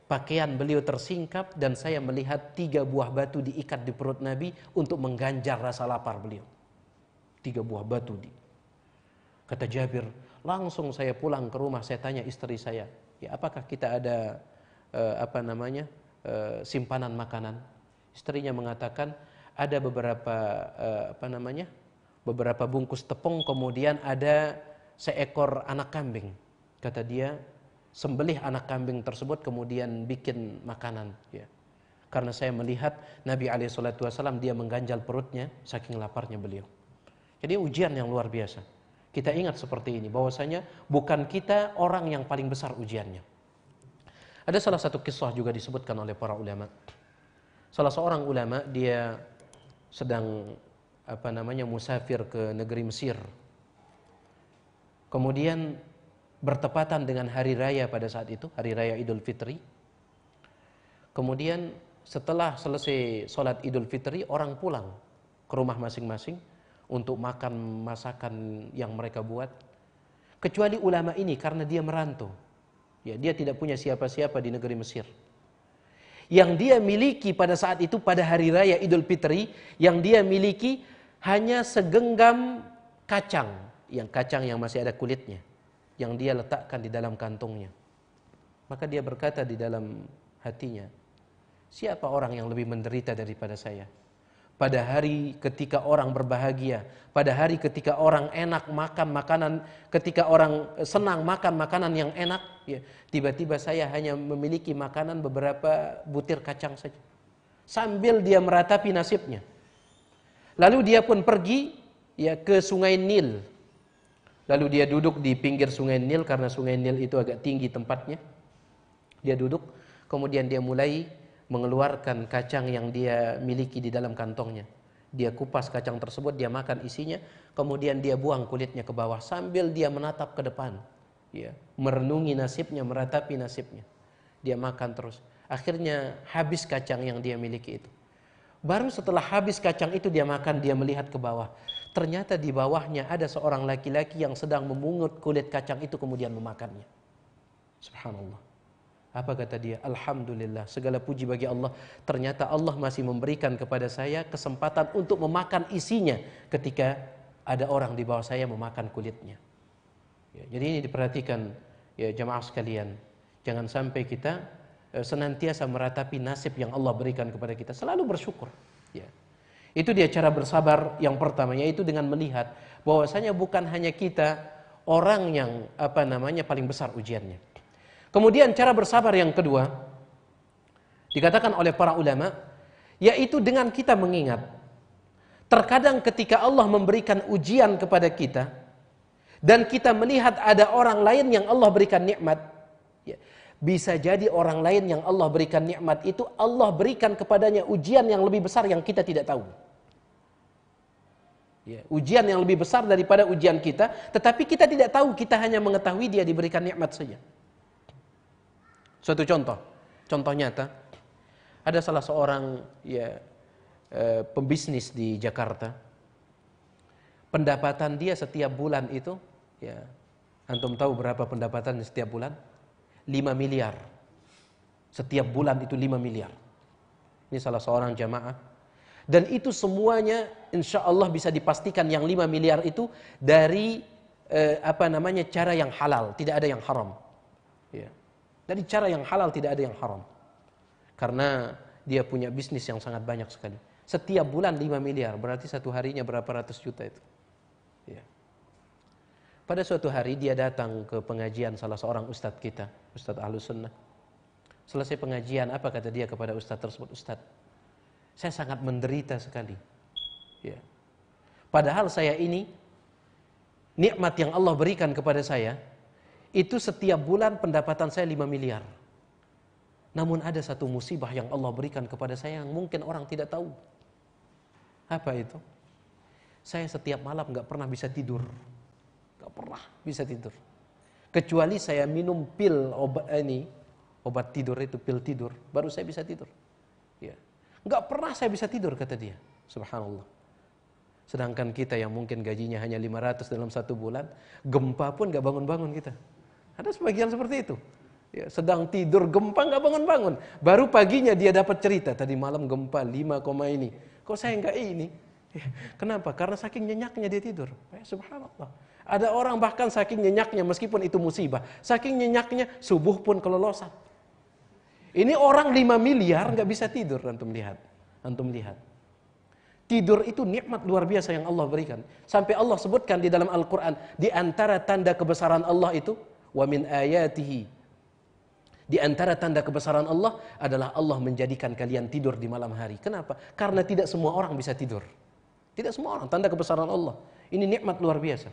pakaian beliau tersingkap dan saya melihat tiga buah batu diikat di perut Nabi untuk mengganjar rasa lapar beliau. Tiga buah batu di. Kata Jabir, langsung saya pulang ke rumah, saya tanya istri saya, ya apakah kita ada eh, apa namanya eh, simpanan makanan? Istrinya mengatakan, ada beberapa uh, apa namanya? beberapa bungkus tepung kemudian ada seekor anak kambing. Kata dia, sembelih anak kambing tersebut kemudian bikin makanan ya. Karena saya melihat Nabi alaihi wasallam dia mengganjal perutnya saking laparnya beliau. Jadi ujian yang luar biasa. Kita ingat seperti ini bahwasanya bukan kita orang yang paling besar ujiannya. Ada salah satu kisah juga disebutkan oleh para ulama. Salah seorang ulama dia sedang apa namanya musafir ke negeri Mesir. Kemudian bertepatan dengan hari raya pada saat itu, hari raya Idul Fitri. Kemudian setelah selesai sholat Idul Fitri, orang pulang ke rumah masing-masing untuk makan masakan yang mereka buat. Kecuali ulama ini karena dia merantau. Ya, dia tidak punya siapa-siapa di negeri Mesir yang dia miliki pada saat itu pada hari raya Idul Fitri yang dia miliki hanya segenggam kacang yang kacang yang masih ada kulitnya yang dia letakkan di dalam kantongnya maka dia berkata di dalam hatinya siapa orang yang lebih menderita daripada saya pada hari ketika orang berbahagia, pada hari ketika orang enak makan makanan, ketika orang senang makan makanan yang enak, Ya, tiba-tiba saya hanya memiliki makanan beberapa butir kacang saja. Sambil dia meratapi nasibnya. Lalu dia pun pergi ya ke Sungai Nil. Lalu dia duduk di pinggir Sungai Nil karena Sungai Nil itu agak tinggi tempatnya. Dia duduk, kemudian dia mulai mengeluarkan kacang yang dia miliki di dalam kantongnya. Dia kupas kacang tersebut, dia makan isinya, kemudian dia buang kulitnya ke bawah sambil dia menatap ke depan ya, merenungi nasibnya, meratapi nasibnya. Dia makan terus. Akhirnya habis kacang yang dia miliki itu. Baru setelah habis kacang itu dia makan, dia melihat ke bawah. Ternyata di bawahnya ada seorang laki-laki yang sedang memungut kulit kacang itu kemudian memakannya. Subhanallah. Apa kata dia? Alhamdulillah, segala puji bagi Allah. Ternyata Allah masih memberikan kepada saya kesempatan untuk memakan isinya ketika ada orang di bawah saya memakan kulitnya. Ya, jadi ini diperhatikan ya jamaah sekalian. Jangan sampai kita eh, senantiasa meratapi nasib yang Allah berikan kepada kita. Selalu bersyukur. Ya. Itu dia cara bersabar yang pertama, yaitu dengan melihat bahwasanya bukan hanya kita orang yang apa namanya paling besar ujiannya. Kemudian cara bersabar yang kedua dikatakan oleh para ulama yaitu dengan kita mengingat terkadang ketika Allah memberikan ujian kepada kita dan kita melihat ada orang lain yang Allah berikan nikmat, ya. bisa jadi orang lain yang Allah berikan nikmat itu Allah berikan kepadanya ujian yang lebih besar yang kita tidak tahu. Ya, ujian yang lebih besar daripada ujian kita, tetapi kita tidak tahu, kita hanya mengetahui dia diberikan nikmat saja. Suatu contoh, contoh nyata, ada salah seorang ya eh, pembisnis di Jakarta, pendapatan dia setiap bulan itu ya antum tahu berapa pendapatan setiap bulan 5 miliar setiap bulan itu 5 miliar ini salah seorang jamaah dan itu semuanya insya Allah bisa dipastikan yang 5 miliar itu dari eh, apa namanya cara yang halal tidak ada yang haram ya. dari cara yang halal tidak ada yang haram karena dia punya bisnis yang sangat banyak sekali setiap bulan 5 miliar berarti satu harinya berapa ratus juta itu Ya. Pada suatu hari dia datang ke pengajian salah seorang ustadz kita, ustadz ahlus sunnah. Selesai pengajian, apa kata dia kepada ustadz tersebut? Ustadz, saya sangat menderita sekali. Ya. Padahal saya ini, nikmat yang Allah berikan kepada saya, itu setiap bulan pendapatan saya 5 miliar. Namun ada satu musibah yang Allah berikan kepada saya yang mungkin orang tidak tahu. Apa itu? Saya setiap malam nggak pernah bisa tidur. Nggak pernah bisa tidur. Kecuali saya minum pil obat eh, ini, obat tidur itu pil tidur, baru saya bisa tidur. Ya. Nggak pernah saya bisa tidur kata dia. Subhanallah. Sedangkan kita yang mungkin gajinya hanya 500 dalam satu bulan, gempa pun nggak bangun-bangun kita. Ada sebagian seperti itu. Ya, sedang tidur gempa nggak bangun-bangun. Baru paginya dia dapat cerita, tadi malam gempa 5, ini. Kok saya nggak ini? Iya. Kenapa? Karena saking nyenyaknya dia tidur. Ya, subhanallah. Ada orang bahkan saking nyenyaknya meskipun itu musibah. Saking nyenyaknya subuh pun kelolosan. Ini orang 5 miliar nggak bisa tidur antum lihat. Antum lihat. Tidur itu nikmat luar biasa yang Allah berikan. Sampai Allah sebutkan di dalam Al-Qur'an di antara tanda kebesaran Allah itu wa min ayatihi di antara tanda kebesaran Allah adalah Allah menjadikan kalian tidur di malam hari. Kenapa? Karena tidak semua orang bisa tidur. Tidak semua orang tanda kebesaran Allah. Ini nikmat luar biasa.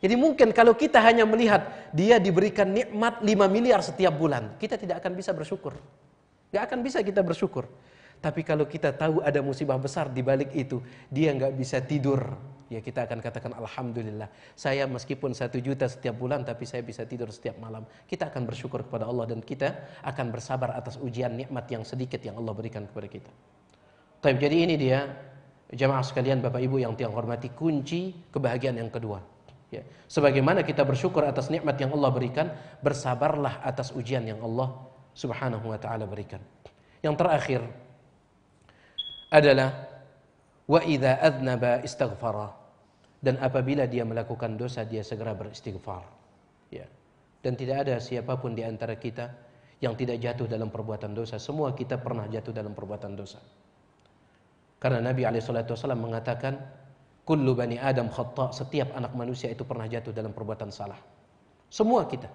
Jadi mungkin kalau kita hanya melihat dia diberikan nikmat 5 miliar setiap bulan, kita tidak akan bisa bersyukur. Gak akan bisa kita bersyukur. Tapi kalau kita tahu ada musibah besar di balik itu, dia nggak bisa tidur. Ya kita akan katakan Alhamdulillah. Saya meskipun satu juta setiap bulan, tapi saya bisa tidur setiap malam. Kita akan bersyukur kepada Allah dan kita akan bersabar atas ujian nikmat yang sedikit yang Allah berikan kepada kita. Tapi jadi ini dia Jemaah sekalian, Bapak Ibu yang tiang hormati, kunci kebahagiaan yang kedua. Ya. Sebagaimana kita bersyukur atas nikmat yang Allah berikan, bersabarlah atas ujian yang Allah Subhanahu wa taala berikan. Yang terakhir adalah wa idza aznaba istaghfara dan apabila dia melakukan dosa dia segera beristighfar. Ya. Dan tidak ada siapapun di antara kita yang tidak jatuh dalam perbuatan dosa. Semua kita pernah jatuh dalam perbuatan dosa. Karena Nabi SAW mengatakan, Kullu bani Adam khatta, setiap anak manusia itu pernah jatuh dalam perbuatan salah. Semua kita.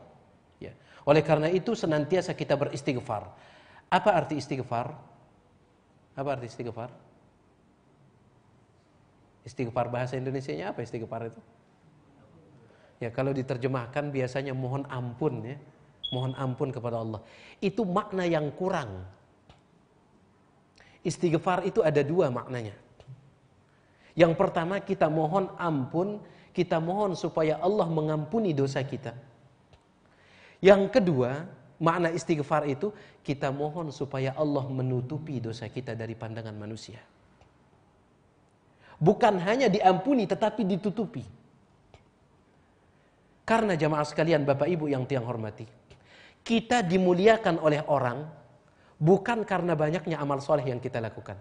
Ya. Oleh karena itu senantiasa kita beristighfar. Apa arti istighfar? Apa arti istighfar? Istighfar bahasa Indonesia-nya apa istighfar itu? Ya kalau diterjemahkan biasanya mohon ampun ya. Mohon ampun kepada Allah. Itu makna yang kurang Istighfar itu ada dua maknanya. Yang pertama kita mohon ampun, kita mohon supaya Allah mengampuni dosa kita. Yang kedua, makna istighfar itu kita mohon supaya Allah menutupi dosa kita dari pandangan manusia. Bukan hanya diampuni tetapi ditutupi. Karena jamaah sekalian Bapak Ibu yang tiang hormati, kita dimuliakan oleh orang bukan karena banyaknya amal soleh yang kita lakukan.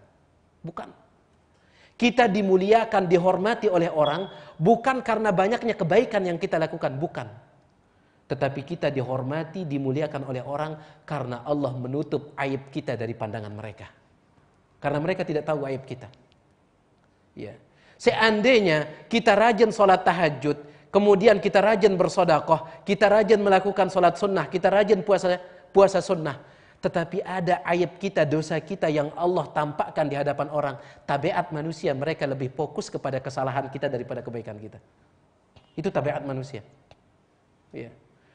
Bukan. Kita dimuliakan, dihormati oleh orang bukan karena banyaknya kebaikan yang kita lakukan, bukan. Tetapi kita dihormati, dimuliakan oleh orang karena Allah menutup aib kita dari pandangan mereka. Karena mereka tidak tahu aib kita. Ya. Seandainya kita rajin sholat tahajud, kemudian kita rajin bersodakoh, kita rajin melakukan sholat sunnah, kita rajin puasa puasa sunnah, tetapi ada ayat kita, dosa kita yang Allah tampakkan di hadapan orang. Tabiat manusia, mereka lebih fokus kepada kesalahan kita daripada kebaikan kita. Itu tabiat manusia. Ya.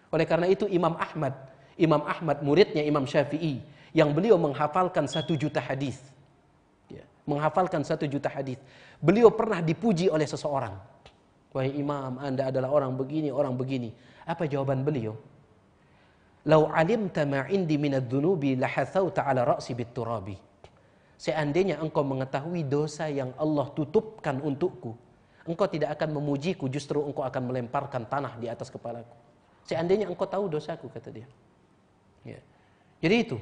Oleh karena itu Imam Ahmad, Imam Ahmad muridnya Imam Syafi'i, yang beliau menghafalkan satu juta hadis. Ya. Menghafalkan satu juta hadis. Beliau pernah dipuji oleh seseorang. Wahai imam, anda adalah orang begini, orang begini. Apa jawaban beliau? Lau alim ma indi minad dunubi lahathauta ala ra'si turabi. Seandainya engkau mengetahui dosa yang Allah tutupkan untukku, engkau tidak akan memujiku, justru engkau akan melemparkan tanah di atas kepalaku. Seandainya engkau tahu dosaku, kata dia. Ya. Jadi itu,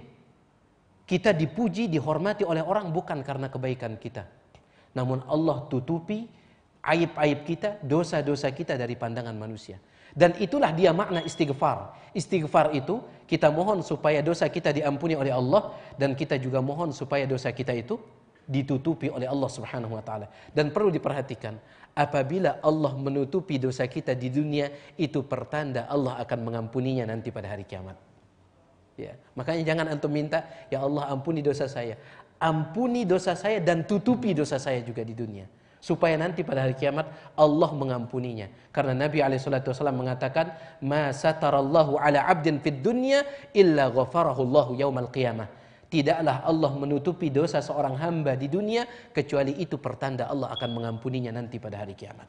kita dipuji, dihormati oleh orang bukan karena kebaikan kita. Namun Allah tutupi aib-aib kita, dosa-dosa kita dari pandangan manusia. Dan itulah dia makna istighfar. Istighfar itu kita mohon supaya dosa kita diampuni oleh Allah dan kita juga mohon supaya dosa kita itu ditutupi oleh Allah Subhanahu wa taala. Dan perlu diperhatikan, apabila Allah menutupi dosa kita di dunia, itu pertanda Allah akan mengampuninya nanti pada hari kiamat. Ya, makanya jangan antum minta, ya Allah ampuni dosa saya. Ampuni dosa saya dan tutupi dosa saya juga di dunia supaya nanti pada hari kiamat Allah mengampuninya karena Nabi alaihi mengatakan ma satarallahu ala abdin fid dunya illa ghafarahu Allahu yaumal qiyamah tidaklah Allah menutupi dosa seorang hamba di dunia kecuali itu pertanda Allah akan mengampuninya nanti pada hari kiamat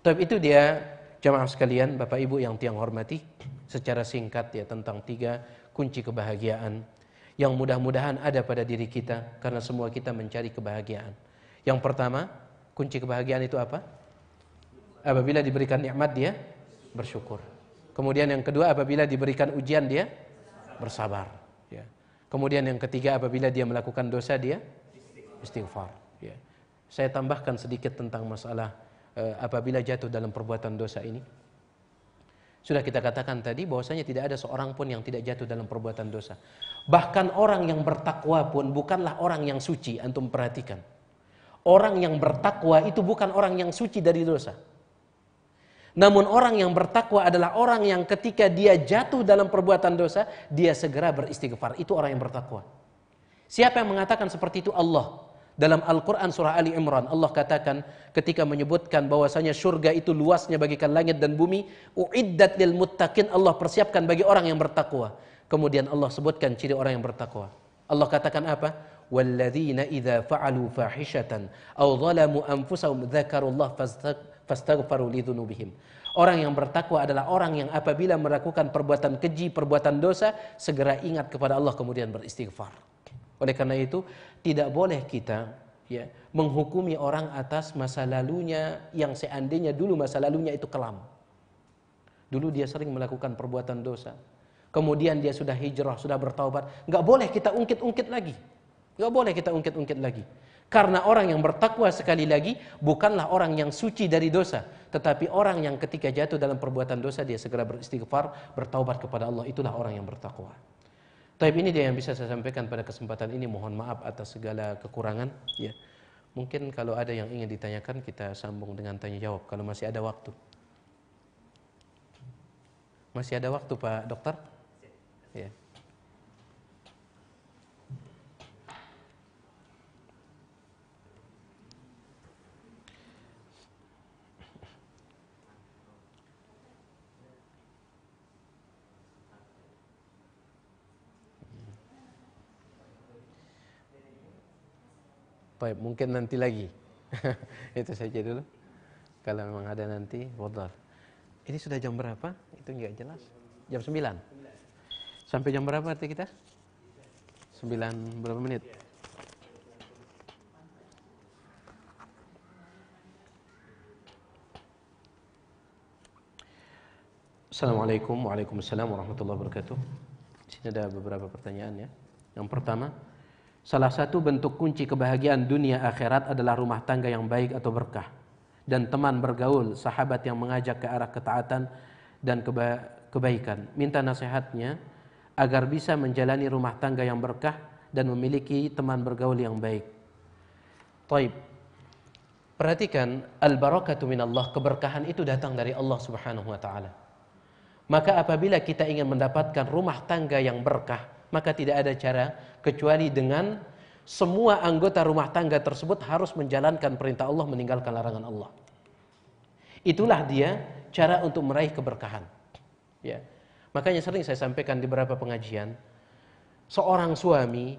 tapi itu dia jamaah sekalian Bapak Ibu yang tiang hormati secara singkat ya tentang tiga kunci kebahagiaan yang mudah-mudahan ada pada diri kita karena semua kita mencari kebahagiaan yang pertama, kunci kebahagiaan itu apa? Apabila diberikan nikmat dia bersyukur. Kemudian yang kedua, apabila diberikan ujian dia bersabar. Ya. Kemudian yang ketiga, apabila dia melakukan dosa dia istighfar. Ya. Saya tambahkan sedikit tentang masalah eh, apabila jatuh dalam perbuatan dosa ini. Sudah kita katakan tadi bahwasanya tidak ada seorang pun yang tidak jatuh dalam perbuatan dosa. Bahkan orang yang bertakwa pun bukanlah orang yang suci, antum perhatikan. Orang yang bertakwa itu bukan orang yang suci dari dosa. Namun orang yang bertakwa adalah orang yang ketika dia jatuh dalam perbuatan dosa, dia segera beristighfar. Itu orang yang bertakwa. Siapa yang mengatakan seperti itu? Allah. Dalam Al-Quran surah Ali Imran, Allah katakan ketika menyebutkan bahwasanya surga itu luasnya bagikan langit dan bumi, uiddat lil muttaqin, Allah persiapkan bagi orang yang bertakwa. Kemudian Allah sebutkan ciri orang yang bertakwa. Allah katakan apa? والذين إذا فعلوا فاحشة أو ظلموا أنفسهم ذكروا الله فاستغفروا لذنوبهم Orang yang bertakwa adalah orang yang apabila melakukan perbuatan keji, perbuatan dosa, segera ingat kepada Allah kemudian beristighfar. Oleh karena itu, tidak boleh kita ya menghukumi orang atas masa lalunya yang seandainya dulu masa lalunya itu kelam. Dulu dia sering melakukan perbuatan dosa. Kemudian dia sudah hijrah, sudah bertaubat. Nggak boleh kita ungkit-ungkit lagi. Gak boleh kita ungkit-ungkit lagi. Karena orang yang bertakwa sekali lagi bukanlah orang yang suci dari dosa, tetapi orang yang ketika jatuh dalam perbuatan dosa dia segera beristighfar, bertaubat kepada Allah, itulah orang yang bertakwa. Tapi ini dia yang bisa saya sampaikan pada kesempatan ini. Mohon maaf atas segala kekurangan. Ya. Mungkin kalau ada yang ingin ditanyakan kita sambung dengan tanya jawab kalau masih ada waktu. Masih ada waktu Pak Dokter? Ya. Baik, ya? mungkin nanti lagi. itu saja dulu. Kalau memang ada nanti, wadah Ini sudah jam berapa? Itu enggak jelas. Jam 9. Sampai jam berapa arti kita? 9 berapa menit? Assalamualaikum warahmatullahi wabarakatuh. Sini ada beberapa pertanyaan ya. Yang pertama, Salah satu bentuk kunci kebahagiaan dunia akhirat adalah rumah tangga yang baik atau berkah dan teman bergaul, sahabat yang mengajak ke arah ketaatan dan keba kebaikan. Minta nasihatnya agar bisa menjalani rumah tangga yang berkah dan memiliki teman bergaul yang baik. Taib. Perhatikan al-barakatu Allah, keberkahan itu datang dari Allah Subhanahu wa taala. Maka apabila kita ingin mendapatkan rumah tangga yang berkah, maka tidak ada cara kecuali dengan semua anggota rumah tangga tersebut harus menjalankan perintah Allah meninggalkan larangan Allah. Itulah dia cara untuk meraih keberkahan. Ya. Makanya sering saya sampaikan di beberapa pengajian, seorang suami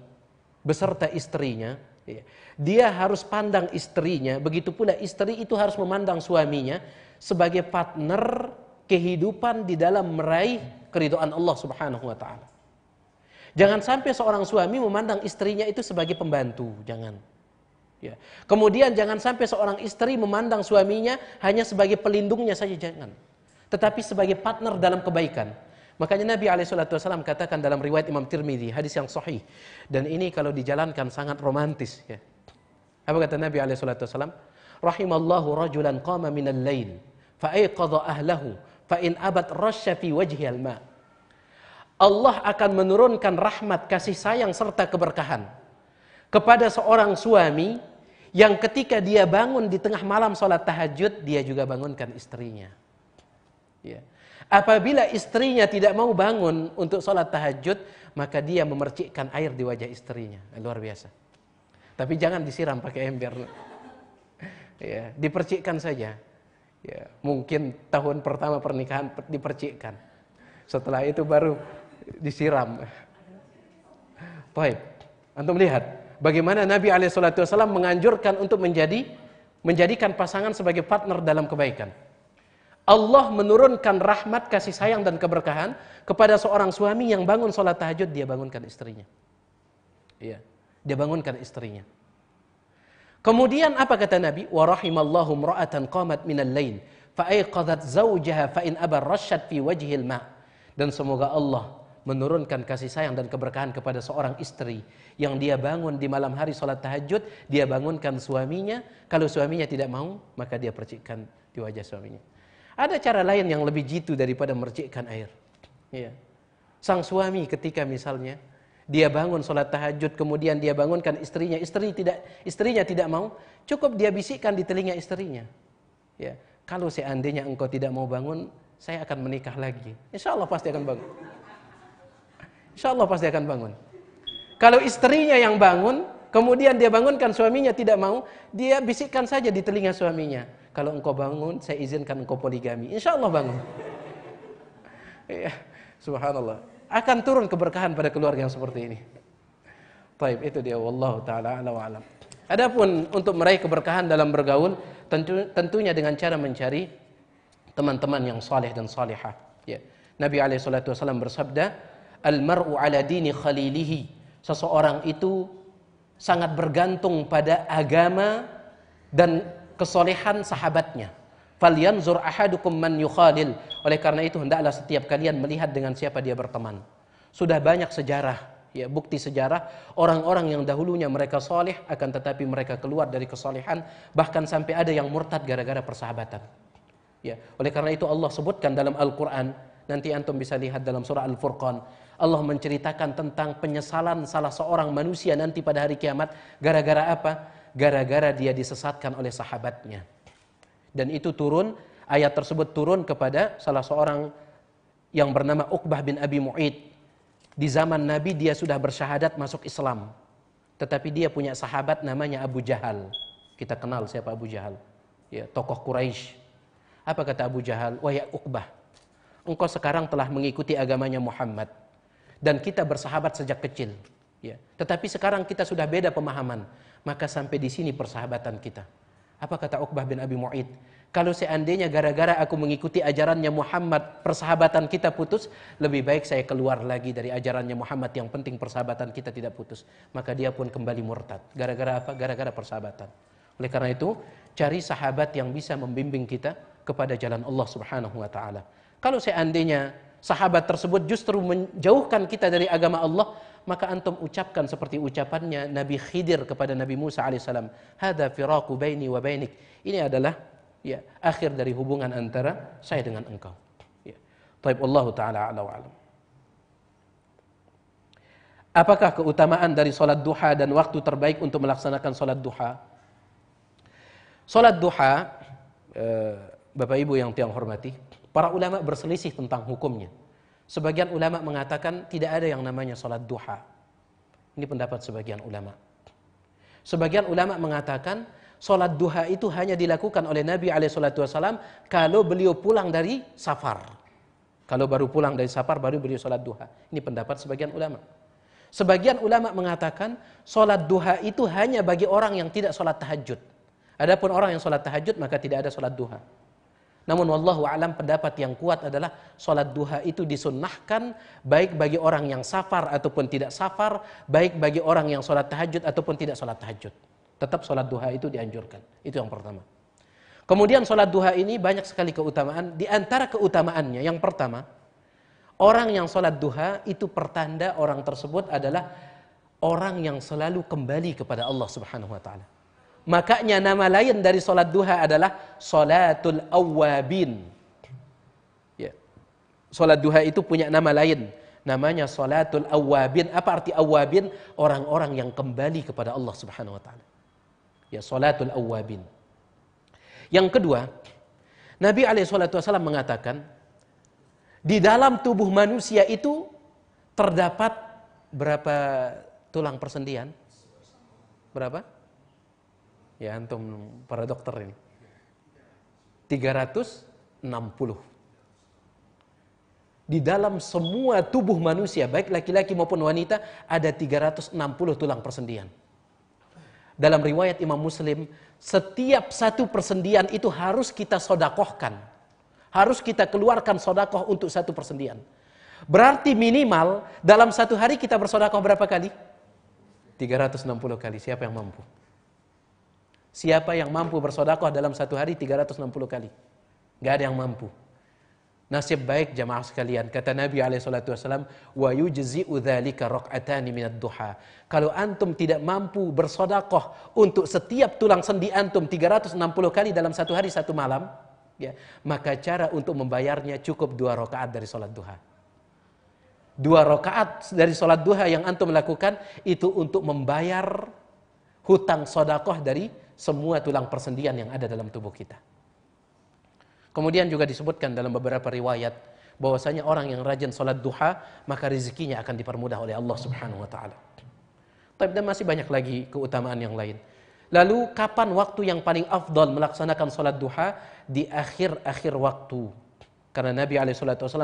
beserta istrinya, ya, dia harus pandang istrinya, begitu pula istri itu harus memandang suaminya sebagai partner kehidupan di dalam meraih keridhaan Allah Subhanahu wa taala. Jangan sampai seorang suami memandang istrinya itu sebagai pembantu, jangan. Ya. Kemudian jangan sampai seorang istri memandang suaminya hanya sebagai pelindungnya saja, jangan. Tetapi sebagai partner dalam kebaikan. Makanya Nabi SAW katakan dalam riwayat Imam Tirmidzi hadis yang sahih dan ini kalau dijalankan sangat romantis ya. Apa kata Nabi SAW? Rahimallahu rajulan qama minal lail fa ahlahu fa'in abad rasha fi wajhi al-ma' Allah akan menurunkan rahmat kasih sayang serta keberkahan kepada seorang suami yang ketika dia bangun di tengah malam sholat tahajud dia juga bangunkan istrinya ya. apabila istrinya tidak mau bangun untuk sholat tahajud maka dia memercikkan air di wajah istrinya luar biasa tapi jangan disiram pakai ember ya, dipercikkan saja ya, mungkin tahun pertama pernikahan dipercikkan setelah itu baru disiram. Baik, antum lihat bagaimana Nabi Alaihissalam menganjurkan untuk menjadi menjadikan pasangan sebagai partner dalam kebaikan. Allah menurunkan rahmat, kasih sayang dan keberkahan kepada seorang suami yang bangun sholat tahajud, dia bangunkan istrinya. Iya, dia bangunkan istrinya. Kemudian apa kata Nabi? Wa rahimallahu imra'atan qamat minal lain fa aiqadhat zawjaha fa in abar rashad fi wajhil ma. Dan semoga Allah menurunkan kasih sayang dan keberkahan kepada seorang istri yang dia bangun di malam hari sholat tahajud dia bangunkan suaminya kalau suaminya tidak mau maka dia percikkan di wajah suaminya ada cara lain yang lebih jitu daripada mercikkan air ya. sang suami ketika misalnya dia bangun sholat tahajud kemudian dia bangunkan istrinya istri tidak istrinya tidak mau cukup dia bisikkan di telinga istrinya ya kalau seandainya engkau tidak mau bangun saya akan menikah lagi insya Allah pasti akan bangun Insya Allah pasti akan bangun. Kalau istrinya yang bangun, kemudian dia bangunkan suaminya tidak mau, dia bisikkan saja di telinga suaminya. Kalau engkau bangun, saya izinkan engkau poligami. Insya Allah bangun. ya, subhanallah. Akan turun keberkahan pada keluarga yang seperti ini. Taib, itu dia. Wallahu ta'ala ala wa alam. Adapun untuk meraih keberkahan dalam bergaul, tentu, tentunya dengan cara mencari teman-teman yang saleh dan salihah. Ya. Nabi alaihi salatu wasallam bersabda, Al-mar'u ala dini khalilihi. Seseorang itu sangat bergantung pada agama dan kesolehan sahabatnya. Falyanzur ahadukum man yukhalil. Oleh karena itu hendaklah setiap kalian melihat dengan siapa dia berteman. Sudah banyak sejarah ya bukti sejarah orang-orang yang dahulunya mereka soleh akan tetapi mereka keluar dari kesolehan bahkan sampai ada yang murtad gara-gara persahabatan ya oleh karena itu Allah sebutkan dalam Al-Quran nanti antum bisa lihat dalam surah Al-Furqan Allah menceritakan tentang penyesalan salah seorang manusia nanti pada hari kiamat gara-gara apa? Gara-gara dia disesatkan oleh sahabatnya. Dan itu turun ayat tersebut turun kepada salah seorang yang bernama Uqbah bin Abi Mu'id. Di zaman Nabi dia sudah bersyahadat masuk Islam. Tetapi dia punya sahabat namanya Abu Jahal. Kita kenal siapa Abu Jahal. Ya, tokoh Quraisy. Apa kata Abu Jahal? Wahai Uqbah, engkau sekarang telah mengikuti agamanya Muhammad dan kita bersahabat sejak kecil. Ya. Tetapi sekarang kita sudah beda pemahaman. Maka sampai di sini persahabatan kita. Apa kata Uqbah bin Abi Mu'id? Kalau seandainya gara-gara aku mengikuti ajarannya Muhammad, persahabatan kita putus, lebih baik saya keluar lagi dari ajarannya Muhammad. Yang penting persahabatan kita tidak putus. Maka dia pun kembali murtad. Gara-gara apa? Gara-gara persahabatan. Oleh karena itu, cari sahabat yang bisa membimbing kita kepada jalan Allah Subhanahu wa taala. Kalau seandainya sahabat tersebut justru menjauhkan kita dari agama Allah, maka antum ucapkan seperti ucapannya Nabi Khidir kepada Nabi Musa alaihissalam, "Hada firaku baini wa bainik." Ini adalah ya akhir dari hubungan antara saya dengan engkau. Ya. Taib Allah taala ala alam. Apakah keutamaan dari sholat duha dan waktu terbaik untuk melaksanakan sholat duha? Sholat duha, eh, Bapak Ibu yang tiang hormati, Para ulama berselisih tentang hukumnya. Sebagian ulama mengatakan tidak ada yang namanya salat duha. Ini pendapat sebagian ulama. Sebagian ulama mengatakan salat duha itu hanya dilakukan oleh Nabi wasallam kalau beliau pulang dari safar. Kalau baru pulang dari safar baru beliau salat duha. Ini pendapat sebagian ulama. Sebagian ulama mengatakan salat duha itu hanya bagi orang yang tidak salat tahajud. Adapun orang yang salat tahajud maka tidak ada salat duha. Namun wallahu alam pendapat yang kuat adalah salat duha itu disunnahkan baik bagi orang yang safar ataupun tidak safar, baik bagi orang yang salat tahajud ataupun tidak salat tahajud. Tetap salat duha itu dianjurkan. Itu yang pertama. Kemudian salat duha ini banyak sekali keutamaan. Di antara keutamaannya yang pertama, orang yang salat duha itu pertanda orang tersebut adalah orang yang selalu kembali kepada Allah Subhanahu wa taala. Makanya nama lain dari solat duha adalah solatul awabin. Ya. Solat duha itu punya nama lain. Namanya solatul awabin. Apa arti awabin? Orang-orang yang kembali kepada Allah subhanahu wa ta'ala. Ya, solatul awabin. Yang kedua, Nabi SAW mengatakan, di dalam tubuh manusia itu terdapat berapa tulang persendian? Berapa? ya antum para dokter ini 360 di dalam semua tubuh manusia baik laki-laki maupun wanita ada 360 tulang persendian dalam riwayat Imam Muslim setiap satu persendian itu harus kita sodakohkan harus kita keluarkan sodakoh untuk satu persendian berarti minimal dalam satu hari kita bersodakoh berapa kali? 360 kali siapa yang mampu? Siapa yang mampu bersodakoh dalam satu hari 360 kali? Gak ada yang mampu. Nasib baik jamaah sekalian. Kata Nabi SAW, wa yujzi'u dzalika rak'atani minat duha. Kalau antum tidak mampu bersodakoh untuk setiap tulang sendi antum 360 kali dalam satu hari satu malam, ya, maka cara untuk membayarnya cukup dua rokaat dari sholat duha. Dua rokaat dari sholat duha yang antum lakukan itu untuk membayar hutang sodakoh dari semua tulang persendian yang ada dalam tubuh kita. Kemudian juga disebutkan dalam beberapa riwayat bahwasanya orang yang rajin sholat duha maka rezekinya akan dipermudah oleh Allah Subhanahu wa taala. Tapi dan masih banyak lagi keutamaan yang lain. Lalu kapan waktu yang paling afdol melaksanakan sholat duha di akhir-akhir waktu? Karena Nabi alaihi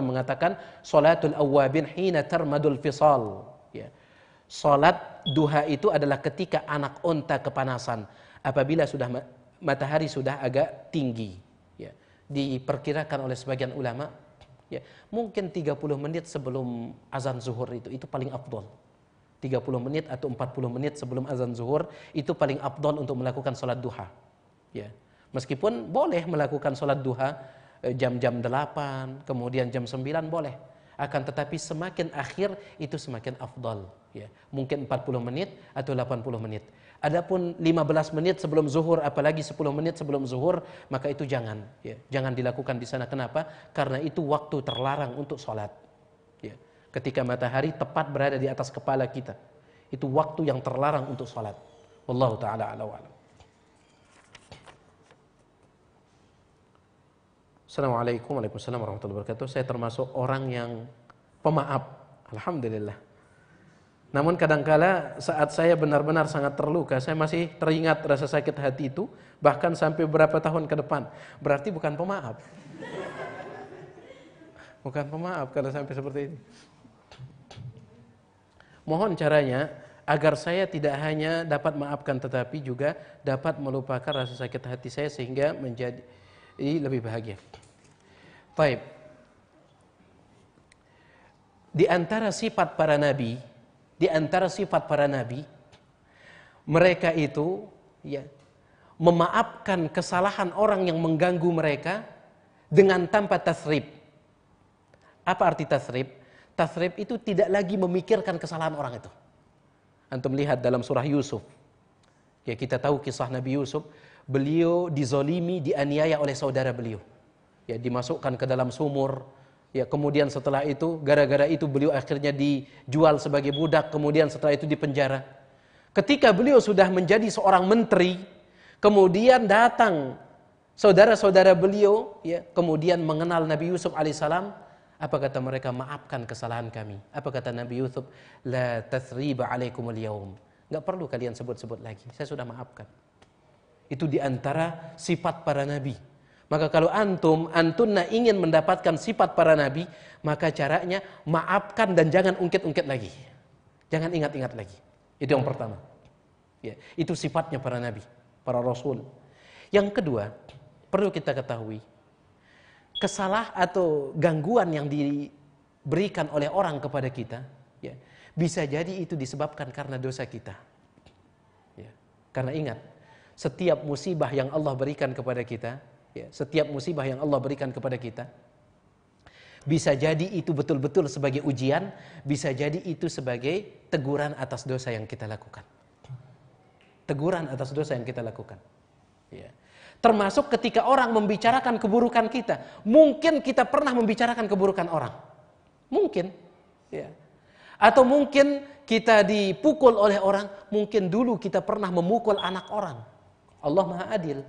mengatakan sholatul awabin hina termadul fisal. Ya. Sholat duha itu adalah ketika anak unta kepanasan apabila sudah matahari sudah agak tinggi ya diperkirakan oleh sebagian ulama ya mungkin 30 menit sebelum azan zuhur itu itu paling afdol 30 menit atau 40 menit sebelum azan zuhur itu paling afdol untuk melakukan sholat duha ya meskipun boleh melakukan sholat duha eh, jam-jam 8 kemudian jam 9 boleh akan tetapi semakin akhir itu semakin afdal ya mungkin 40 menit atau 80 menit Adapun 15 menit sebelum zuhur, apalagi 10 menit sebelum zuhur, maka itu jangan. Ya. Jangan dilakukan di sana. Kenapa? Karena itu waktu terlarang untuk sholat. Ya. Ketika matahari tepat berada di atas kepala kita. Itu waktu yang terlarang untuk sholat. Wallahu ta'ala ala wa'alam. Assalamualaikum warahmatullahi wabarakatuh. Saya termasuk orang yang pemaaf. Alhamdulillah namun kadangkala saat saya benar-benar sangat terluka, saya masih teringat rasa sakit hati itu, bahkan sampai beberapa tahun ke depan. Berarti bukan pemaaf. Bukan pemaaf kalau sampai seperti ini. Mohon caranya agar saya tidak hanya dapat maafkan tetapi juga dapat melupakan rasa sakit hati saya sehingga menjadi lebih bahagia. Baik. Di antara sifat para nabi di antara sifat para nabi mereka itu ya memaafkan kesalahan orang yang mengganggu mereka dengan tanpa tasrib. Apa arti tasrib? Tasrib itu tidak lagi memikirkan kesalahan orang itu. Antum lihat dalam surah Yusuf. Ya kita tahu kisah Nabi Yusuf, beliau dizolimi, dianiaya oleh saudara beliau. Ya dimasukkan ke dalam sumur, Ya, kemudian setelah itu, gara-gara itu beliau akhirnya dijual sebagai budak, kemudian setelah itu dipenjara. Ketika beliau sudah menjadi seorang menteri, kemudian datang saudara-saudara beliau, ya, kemudian mengenal Nabi Yusuf alaihissalam, apa kata mereka? Maafkan kesalahan kami. Apa kata Nabi Yusuf? La tathriba alaikumul yaum. Nggak perlu kalian sebut-sebut lagi. Saya sudah maafkan. Itu diantara sifat para nabi maka kalau antum, antunna ingin mendapatkan sifat para nabi, maka caranya maafkan dan jangan ungkit-ungkit lagi. Jangan ingat-ingat lagi. Itu yang pertama. Ya, itu sifatnya para nabi, para rasul. Yang kedua, perlu kita ketahui, kesalah atau gangguan yang diberikan oleh orang kepada kita, ya, bisa jadi itu disebabkan karena dosa kita. Ya, karena ingat, setiap musibah yang Allah berikan kepada kita, ya, setiap musibah yang Allah berikan kepada kita bisa jadi itu betul-betul sebagai ujian, bisa jadi itu sebagai teguran atas dosa yang kita lakukan. Teguran atas dosa yang kita lakukan. Ya. Termasuk ketika orang membicarakan keburukan kita, mungkin kita pernah membicarakan keburukan orang, mungkin, ya. Atau mungkin kita dipukul oleh orang, mungkin dulu kita pernah memukul anak orang. Allah Maha Adil.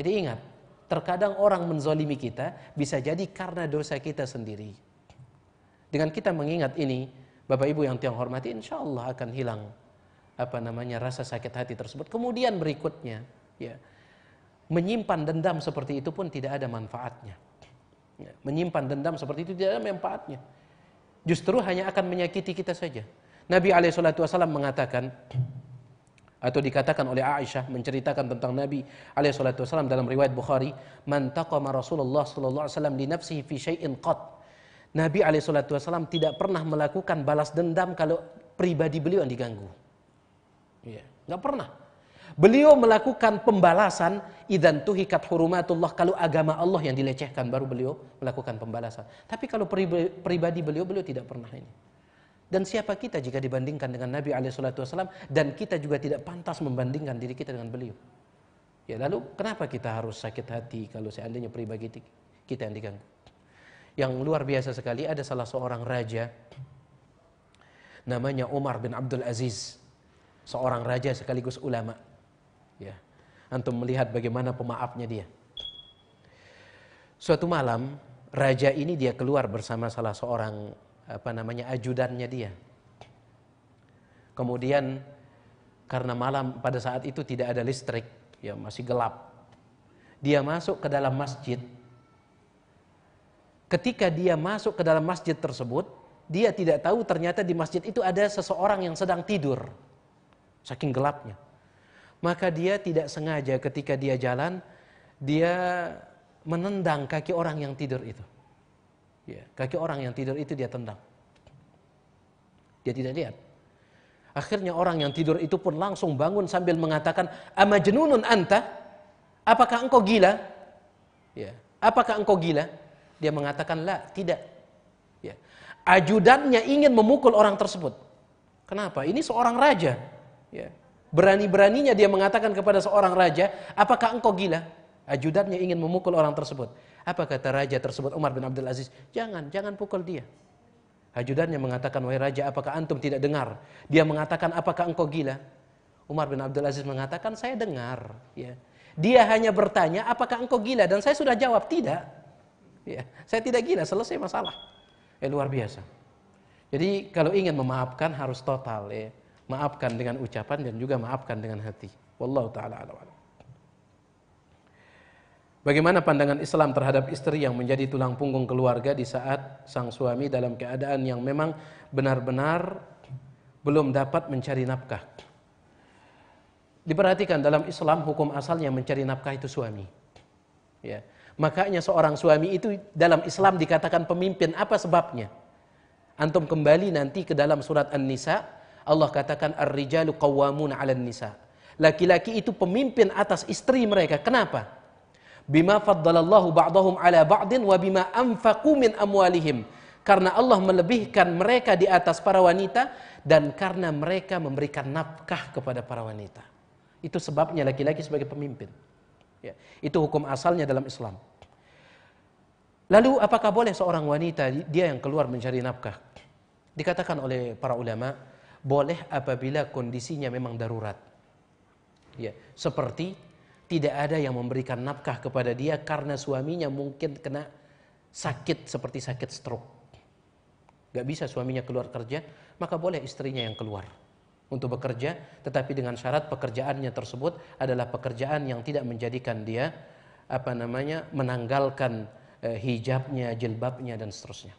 Jadi ingat, terkadang orang menzolimi kita bisa jadi karena dosa kita sendiri. Dengan kita mengingat ini, Bapak Ibu yang tiang hormati, insya Allah akan hilang apa namanya rasa sakit hati tersebut. Kemudian berikutnya, ya, menyimpan dendam seperti itu pun tidak ada manfaatnya. Ya, menyimpan dendam seperti itu tidak ada manfaatnya. Justru hanya akan menyakiti kita saja. Nabi Alaihissalam mengatakan, atau dikatakan oleh Aisyah menceritakan tentang Nabi alaihi salatu wasallam dalam riwayat Bukhari, "Man taqama Rasulullah sallallahu alaihi wasallam li nafsihi fi syai'in qat." Nabi alaihi salatu wasallam tidak pernah melakukan balas dendam kalau pribadi beliau yang diganggu. Iya, enggak pernah. Beliau melakukan pembalasan idan tuhikat hurumatullah kalau agama Allah yang dilecehkan baru beliau melakukan pembalasan. Tapi kalau pribadi beliau beliau tidak pernah ini. Dan siapa kita jika dibandingkan dengan Nabi Alaihissalam dan kita juga tidak pantas membandingkan diri kita dengan beliau. Ya lalu kenapa kita harus sakit hati kalau seandainya pribadi kita yang diganggu? Yang luar biasa sekali ada salah seorang raja namanya Umar bin Abdul Aziz. Seorang raja sekaligus ulama. Ya. Antum melihat bagaimana pemaafnya dia. Suatu malam raja ini dia keluar bersama salah seorang apa namanya ajudannya dia. Kemudian karena malam pada saat itu tidak ada listrik, ya masih gelap. Dia masuk ke dalam masjid. Ketika dia masuk ke dalam masjid tersebut, dia tidak tahu ternyata di masjid itu ada seseorang yang sedang tidur. Saking gelapnya. Maka dia tidak sengaja ketika dia jalan, dia menendang kaki orang yang tidur itu. Ya, kaki orang yang tidur itu dia tendang. Dia tidak lihat. Akhirnya orang yang tidur itu pun langsung bangun sambil mengatakan, "Amajnunun anta? Apakah engkau gila?" Ya. Apakah engkau gila? Dia mengatakan, lah tidak." Ya. Ajudannya ingin memukul orang tersebut. Kenapa? Ini seorang raja. Ya. Berani-beraninya dia mengatakan kepada seorang raja, "Apakah engkau gila?" ajudannya ingin memukul orang tersebut. Apa kata raja tersebut Umar bin Abdul Aziz? Jangan, jangan pukul dia. Ajudannya mengatakan, wahai raja, apakah antum tidak dengar? Dia mengatakan, apakah engkau gila? Umar bin Abdul Aziz mengatakan, saya dengar. Ya. Dia hanya bertanya, apakah engkau gila? Dan saya sudah jawab, tidak. Ya. Saya tidak gila, selesai masalah. Ya, luar biasa. Jadi kalau ingin memaafkan harus total. Ya. Maafkan dengan ucapan dan juga maafkan dengan hati. Wallahu ta'ala alam. Bagaimana pandangan Islam terhadap istri yang menjadi tulang punggung keluarga di saat sang suami dalam keadaan yang memang benar-benar belum dapat mencari nafkah? Diperhatikan dalam Islam hukum asalnya mencari nafkah itu suami. Ya. Makanya seorang suami itu dalam Islam dikatakan pemimpin. Apa sebabnya? Antum kembali nanti ke dalam surat An-Nisa, Allah katakan ar-rijalu qawwamun 'alan nisa. Laki-laki itu pemimpin atas istri mereka. Kenapa? bima faddalallahu ba'dahum ala ba'din wa bima anfaqu min amwalihim karena Allah melebihkan mereka di atas para wanita dan karena mereka memberikan nafkah kepada para wanita. Itu sebabnya laki-laki sebagai pemimpin. Ya, itu hukum asalnya dalam Islam. Lalu apakah boleh seorang wanita dia yang keluar mencari nafkah? Dikatakan oleh para ulama, boleh apabila kondisinya memang darurat. Ya, seperti tidak ada yang memberikan nafkah kepada dia karena suaminya mungkin kena sakit seperti sakit stroke. Gak bisa suaminya keluar kerja, maka boleh istrinya yang keluar untuk bekerja, tetapi dengan syarat pekerjaannya tersebut adalah pekerjaan yang tidak menjadikan dia apa namanya menanggalkan eh, hijabnya, jilbabnya dan seterusnya.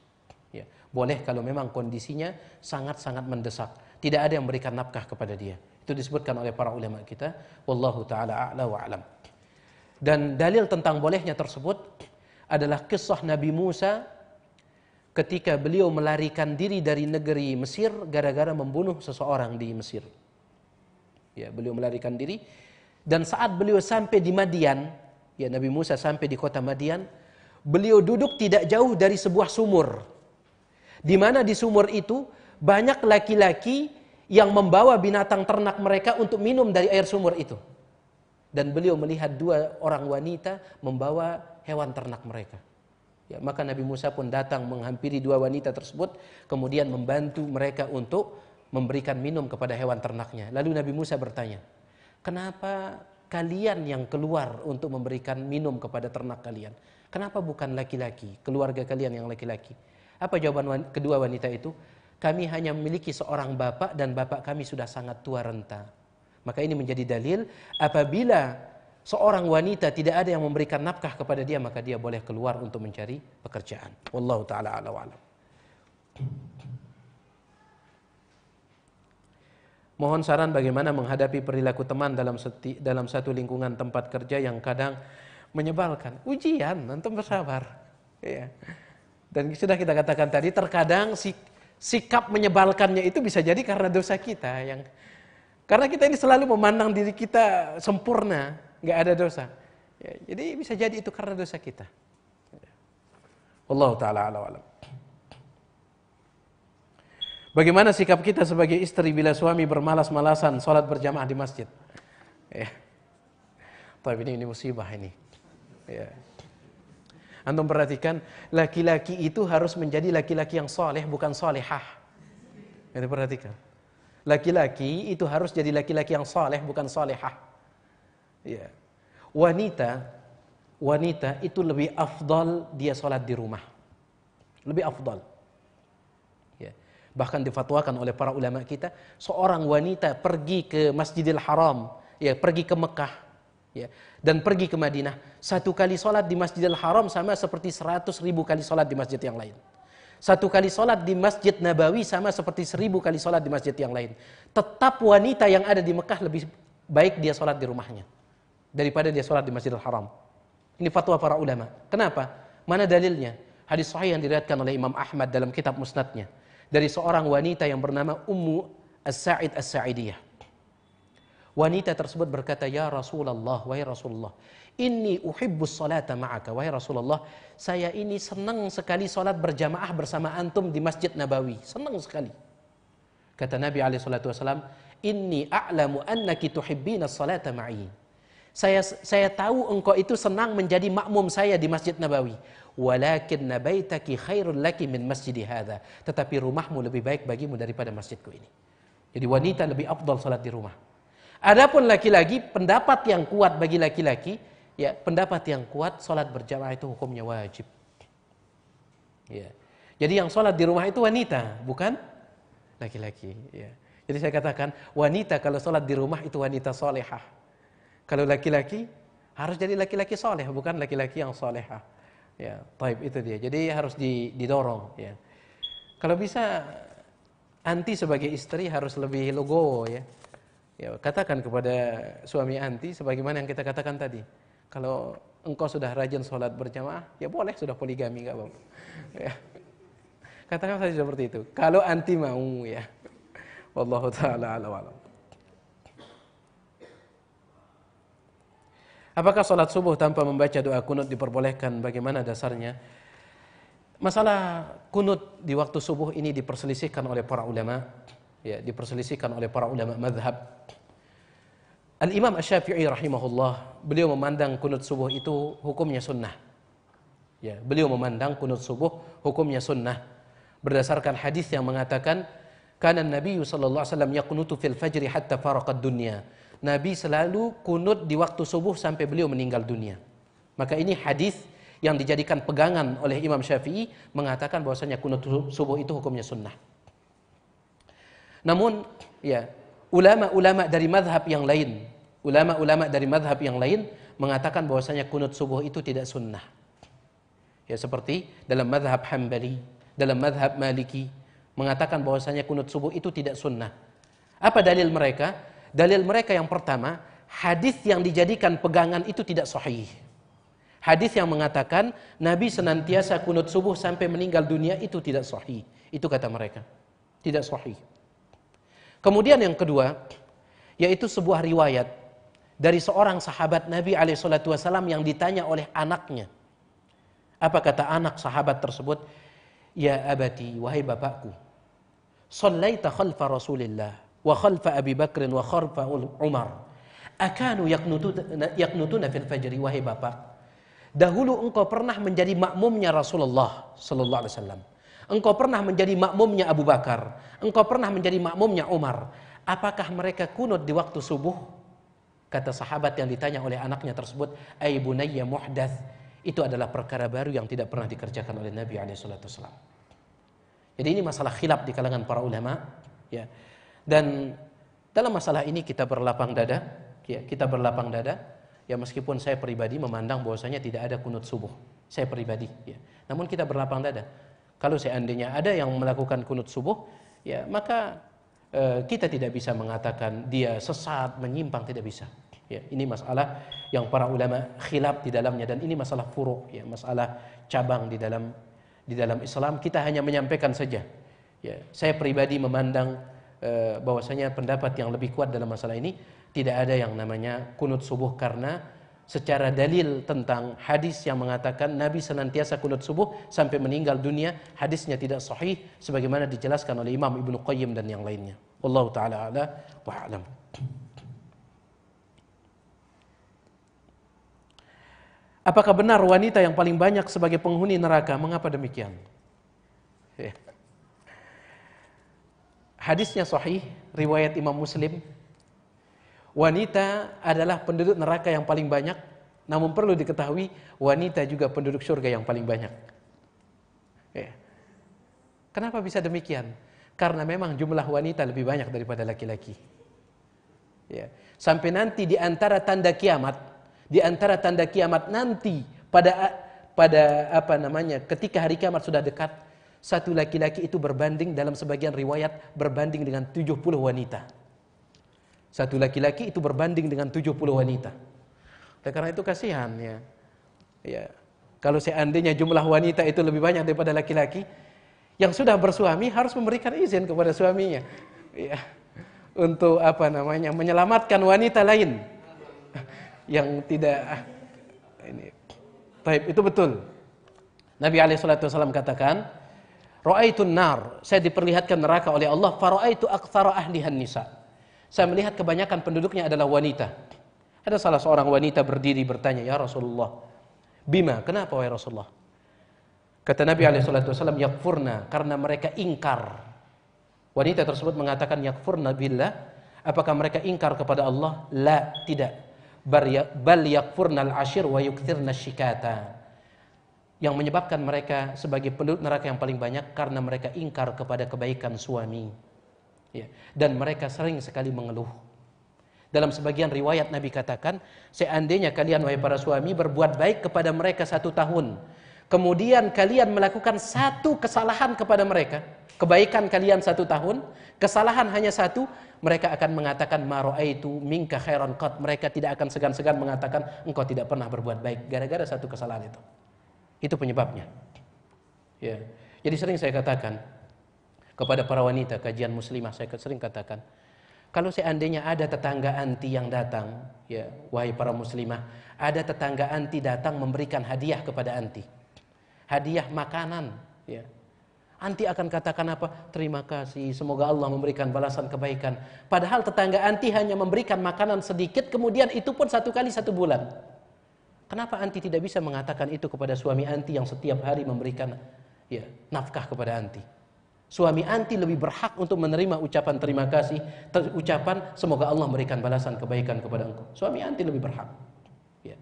Ya. Boleh kalau memang kondisinya sangat-sangat mendesak tidak ada yang memberikan nafkah kepada dia. Itu disebutkan oleh para ulama kita, wallahu taala a'la wa alam. Dan dalil tentang bolehnya tersebut adalah kisah Nabi Musa ketika beliau melarikan diri dari negeri Mesir gara-gara membunuh seseorang di Mesir. Ya, beliau melarikan diri dan saat beliau sampai di Madian, ya Nabi Musa sampai di kota Madian, beliau duduk tidak jauh dari sebuah sumur. Di mana di sumur itu banyak laki-laki yang membawa binatang ternak mereka untuk minum dari air sumur itu. Dan beliau melihat dua orang wanita membawa hewan ternak mereka. Ya, maka Nabi Musa pun datang menghampiri dua wanita tersebut, kemudian membantu mereka untuk memberikan minum kepada hewan ternaknya. Lalu Nabi Musa bertanya, "Kenapa kalian yang keluar untuk memberikan minum kepada ternak kalian? Kenapa bukan laki-laki, keluarga kalian yang laki-laki?" Apa jawaban kedua wanita itu? kami hanya memiliki seorang bapak dan bapak kami sudah sangat tua renta. Maka ini menjadi dalil apabila seorang wanita tidak ada yang memberikan nafkah kepada dia maka dia boleh keluar untuk mencari pekerjaan. Wallahu taala ala alam. Mohon saran bagaimana menghadapi perilaku teman dalam seti, dalam satu lingkungan tempat kerja yang kadang menyebalkan. Ujian, antum bersabar. Ya. Dan sudah kita katakan tadi, terkadang si sikap menyebalkannya itu bisa jadi karena dosa kita yang karena kita ini selalu memandang diri kita sempurna, nggak ada dosa. Ya, jadi bisa jadi itu karena dosa kita. Allah taala ala alam. Bagaimana sikap kita sebagai istri bila suami bermalas-malasan sholat berjamaah di masjid? Ya. Tapi ini, ini musibah ini. Ya. Antum perhatikan, laki-laki itu harus menjadi laki-laki yang soleh, bukan solehah. Ini perhatikan. Laki-laki itu harus jadi laki-laki yang soleh, bukan solehah. Ya. Wanita, wanita itu lebih afdal dia sholat di rumah. Lebih afdal. Ya. Bahkan difatwakan oleh para ulama kita, seorang wanita pergi ke Masjidil Haram, ya pergi ke Mekah, ya, dan pergi ke Madinah. Satu kali sholat di Masjidil Haram sama seperti seratus ribu kali sholat di masjid yang lain. Satu kali sholat di Masjid Nabawi sama seperti seribu kali sholat di masjid yang lain. Tetap wanita yang ada di Mekah lebih baik dia sholat di rumahnya. Daripada dia sholat di Masjidil Haram. Ini fatwa para ulama. Kenapa? Mana dalilnya? Hadis sahih yang diriatkan oleh Imam Ahmad dalam kitab musnadnya. Dari seorang wanita yang bernama Ummu As-Sa'id As-Sa'idiyah. Wanita tersebut berkata, "Ya Rasulullah, wahai Rasulullah, ini uhibbus salata ma'aka wahai Rasulullah, saya ini senang sekali salat berjamaah bersama antum di Masjid Nabawi. Senang sekali." Kata Nabi alaihi salatu wasallam, "Inni a'lamu annaki tuhibbina salata ma'i." Saya saya tahu engkau itu senang menjadi makmum saya di Masjid Nabawi. Walakin nabaitaki khairul laki min masjidi hadha. Tetapi rumahmu lebih baik bagimu daripada masjidku ini. Jadi wanita lebih afdal salat di rumah. Adapun laki-laki pendapat yang kuat bagi laki-laki ya pendapat yang kuat sholat berjamaah itu hukumnya wajib. Ya. Jadi yang sholat di rumah itu wanita, bukan laki-laki, ya. Jadi saya katakan wanita kalau sholat di rumah itu wanita solehah. Kalau laki-laki harus jadi laki-laki soleh, bukan laki-laki yang solehah. Ya, taib itu dia. Jadi harus didorong, ya. Kalau bisa anti sebagai istri harus lebih logo ya Ya, katakan kepada suami anti sebagaimana yang kita katakan tadi. Kalau engkau sudah rajin sholat berjamaah, ya boleh sudah poligami nggak apa Ya. Katakan saja seperti itu. Kalau anti mau ya. Wallahu taala alam. Apakah sholat subuh tanpa membaca doa kunut diperbolehkan? Bagaimana dasarnya? Masalah kunut di waktu subuh ini diperselisihkan oleh para ulama ya, diperselisihkan oleh para ulama madhab. Al-Imam Asyafi'i rahimahullah, beliau memandang kunut subuh itu hukumnya sunnah. Ya, beliau memandang kunut subuh hukumnya sunnah berdasarkan hadis yang mengatakan karena Nabi SAW alaihi fil fajri hatta faraqad dunya. Nabi selalu kunut di waktu subuh sampai beliau meninggal dunia. Maka ini hadis yang dijadikan pegangan oleh Imam Syafi'i mengatakan bahwasanya kunut subuh itu hukumnya sunnah. Namun ya ulama-ulama dari madhab yang lain, ulama-ulama dari madhab yang lain mengatakan bahwasanya kunut subuh itu tidak sunnah. Ya seperti dalam madhab Hambali, dalam madhab Maliki mengatakan bahwasanya kunut subuh itu tidak sunnah. Apa dalil mereka? Dalil mereka yang pertama, hadis yang dijadikan pegangan itu tidak sahih. Hadis yang mengatakan Nabi senantiasa kunut subuh sampai meninggal dunia itu tidak sahih. Itu kata mereka. Tidak sahih. Kemudian yang kedua, yaitu sebuah riwayat dari seorang sahabat Nabi SAW yang ditanya oleh anaknya. Apa kata anak sahabat tersebut? Ya abati, wahai bapakku. Sallaita khalfa Rasulillah wa khalfa Abi Bakrin wa khalfa Umar. Akanu yaknutuna, yaknutuna fil fajri, wahai bapak. Dahulu engkau pernah menjadi makmumnya Rasulullah sallallahu alaihi wasallam Engkau pernah menjadi makmumnya Abu Bakar. Engkau pernah menjadi makmumnya Umar. Apakah mereka kunut di waktu subuh? Kata sahabat yang ditanya oleh anaknya tersebut, "Ai bunayya muhdath." Itu adalah perkara baru yang tidak pernah dikerjakan oleh Nabi alaihi wasallam. Jadi ini masalah khilaf di kalangan para ulama, ya. Dan dalam masalah ini kita berlapang dada, ya, kita berlapang dada. Ya meskipun saya pribadi memandang bahwasanya tidak ada kunut subuh, saya pribadi, ya. Namun kita berlapang dada kalau seandainya ada yang melakukan kunut subuh, ya maka e, kita tidak bisa mengatakan dia sesat, menyimpang, tidak bisa. Ya, ini masalah yang para ulama khilaf di dalamnya dan ini masalah furu, ya, masalah cabang di dalam di dalam Islam. Kita hanya menyampaikan saja. Ya, saya pribadi memandang e, bahwasanya pendapat yang lebih kuat dalam masalah ini tidak ada yang namanya kunut subuh karena secara dalil tentang hadis yang mengatakan Nabi senantiasa kunut subuh sampai meninggal dunia hadisnya tidak sahih sebagaimana dijelaskan oleh Imam Ibnu Qayyim dan yang lainnya Allah taala ala wa alam Apakah benar wanita yang paling banyak sebagai penghuni neraka? Mengapa demikian? Eh. Hadisnya sahih, riwayat Imam Muslim wanita adalah penduduk neraka yang paling banyak, namun perlu diketahui wanita juga penduduk surga yang paling banyak. Ya. Kenapa bisa demikian? Karena memang jumlah wanita lebih banyak daripada laki-laki. Ya. Sampai nanti di antara tanda kiamat, di antara tanda kiamat nanti pada pada apa namanya ketika hari kiamat sudah dekat satu laki-laki itu berbanding dalam sebagian riwayat berbanding dengan 70 wanita. Satu laki-laki itu berbanding dengan 70 wanita. Oleh karena itu kasihan ya. Ya. Kalau seandainya jumlah wanita itu lebih banyak daripada laki-laki, yang sudah bersuami harus memberikan izin kepada suaminya. Ya. Untuk apa namanya? menyelamatkan wanita lain yang tidak ah, ini. Baik, itu betul. Nabi alaihi salatu wasallam katakan, "Ra'aitun nar." Saya diperlihatkan neraka oleh Allah, "Fara'aitu aktsara ahlihan nisa'." saya melihat kebanyakan penduduknya adalah wanita. Ada salah seorang wanita berdiri bertanya, "Ya Rasulullah, bima kenapa wahai Rasulullah?" Kata Nabi alaihi wasallam, "Yakfurna karena mereka ingkar." Wanita tersebut mengatakan yakfurna billah, apakah mereka ingkar kepada Allah? La, tidak. Bal ya, al ashir wa yukthirna shikata. Yang menyebabkan mereka sebagai penduduk neraka yang paling banyak karena mereka ingkar kepada kebaikan suami. Ya. Dan mereka sering sekali mengeluh. Dalam sebagian riwayat Nabi katakan, seandainya kalian wahai para suami berbuat baik kepada mereka satu tahun, kemudian kalian melakukan satu kesalahan kepada mereka, kebaikan kalian satu tahun, kesalahan hanya satu, mereka akan mengatakan itu mingka khairan qad. Mereka tidak akan segan-segan mengatakan engkau tidak pernah berbuat baik gara-gara satu kesalahan itu. Itu penyebabnya. Ya. Jadi sering saya katakan, kepada para wanita kajian muslimah saya sering katakan kalau seandainya ada tetangga anti yang datang ya wahai para muslimah ada tetangga anti datang memberikan hadiah kepada anti hadiah makanan ya anti akan katakan apa terima kasih semoga Allah memberikan balasan kebaikan padahal tetangga anti hanya memberikan makanan sedikit kemudian itu pun satu kali satu bulan Kenapa anti tidak bisa mengatakan itu kepada suami anti yang setiap hari memberikan ya, nafkah kepada anti? Suami anti lebih berhak untuk menerima ucapan terima kasih, ter ucapan semoga Allah memberikan balasan kebaikan kepada engkau. Suami anti lebih berhak. Ya.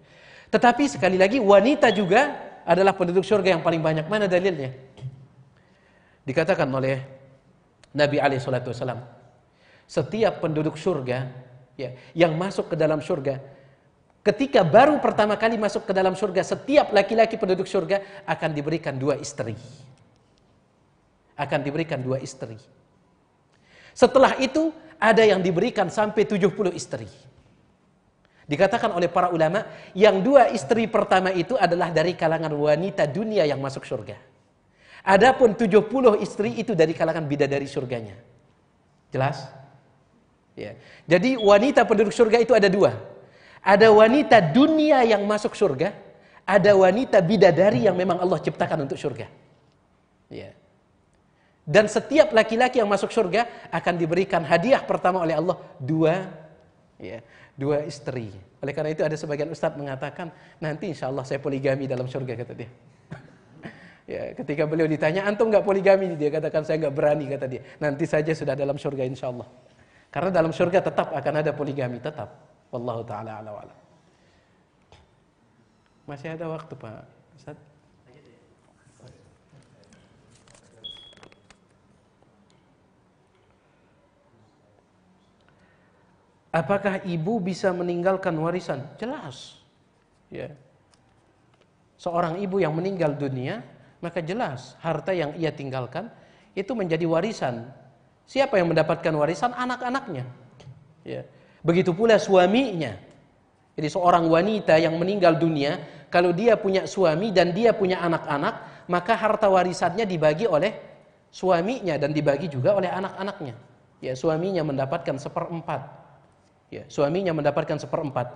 Tetapi sekali lagi wanita juga adalah penduduk surga yang paling banyak. Mana dalilnya? Dikatakan oleh Nabi Ali Shallallahu alaihi wasallam, setiap penduduk surga ya, yang masuk ke dalam surga ketika baru pertama kali masuk ke dalam surga setiap laki-laki penduduk surga akan diberikan dua istri akan diberikan dua istri. Setelah itu ada yang diberikan sampai 70 istri. Dikatakan oleh para ulama, yang dua istri pertama itu adalah dari kalangan wanita dunia yang masuk surga. Adapun 70 istri itu dari kalangan bidadari surganya. Jelas? Ya. Jadi wanita penduduk surga itu ada dua. Ada wanita dunia yang masuk surga, ada wanita bidadari yang memang Allah ciptakan untuk surga. Ya. Dan setiap laki-laki yang masuk surga akan diberikan hadiah pertama oleh Allah dua ya, dua istri. Oleh karena itu ada sebagian ustadz mengatakan nanti insya Allah saya poligami dalam surga kata dia. ya, ketika beliau ditanya antum nggak poligami dia katakan saya nggak berani kata dia. Nanti saja sudah dalam surga insya Allah. Karena dalam surga tetap akan ada poligami tetap. Wallahu taala ala wala. Masih ada waktu Pak Ustadz. Apakah ibu bisa meninggalkan warisan? Jelas. Ya. Seorang ibu yang meninggal dunia, maka jelas harta yang ia tinggalkan itu menjadi warisan. Siapa yang mendapatkan warisan? Anak-anaknya. Ya. Begitu pula suaminya. Jadi seorang wanita yang meninggal dunia, kalau dia punya suami dan dia punya anak-anak, maka harta warisannya dibagi oleh suaminya dan dibagi juga oleh anak-anaknya. Ya, suaminya mendapatkan seperempat Ya, suaminya mendapatkan seperempat.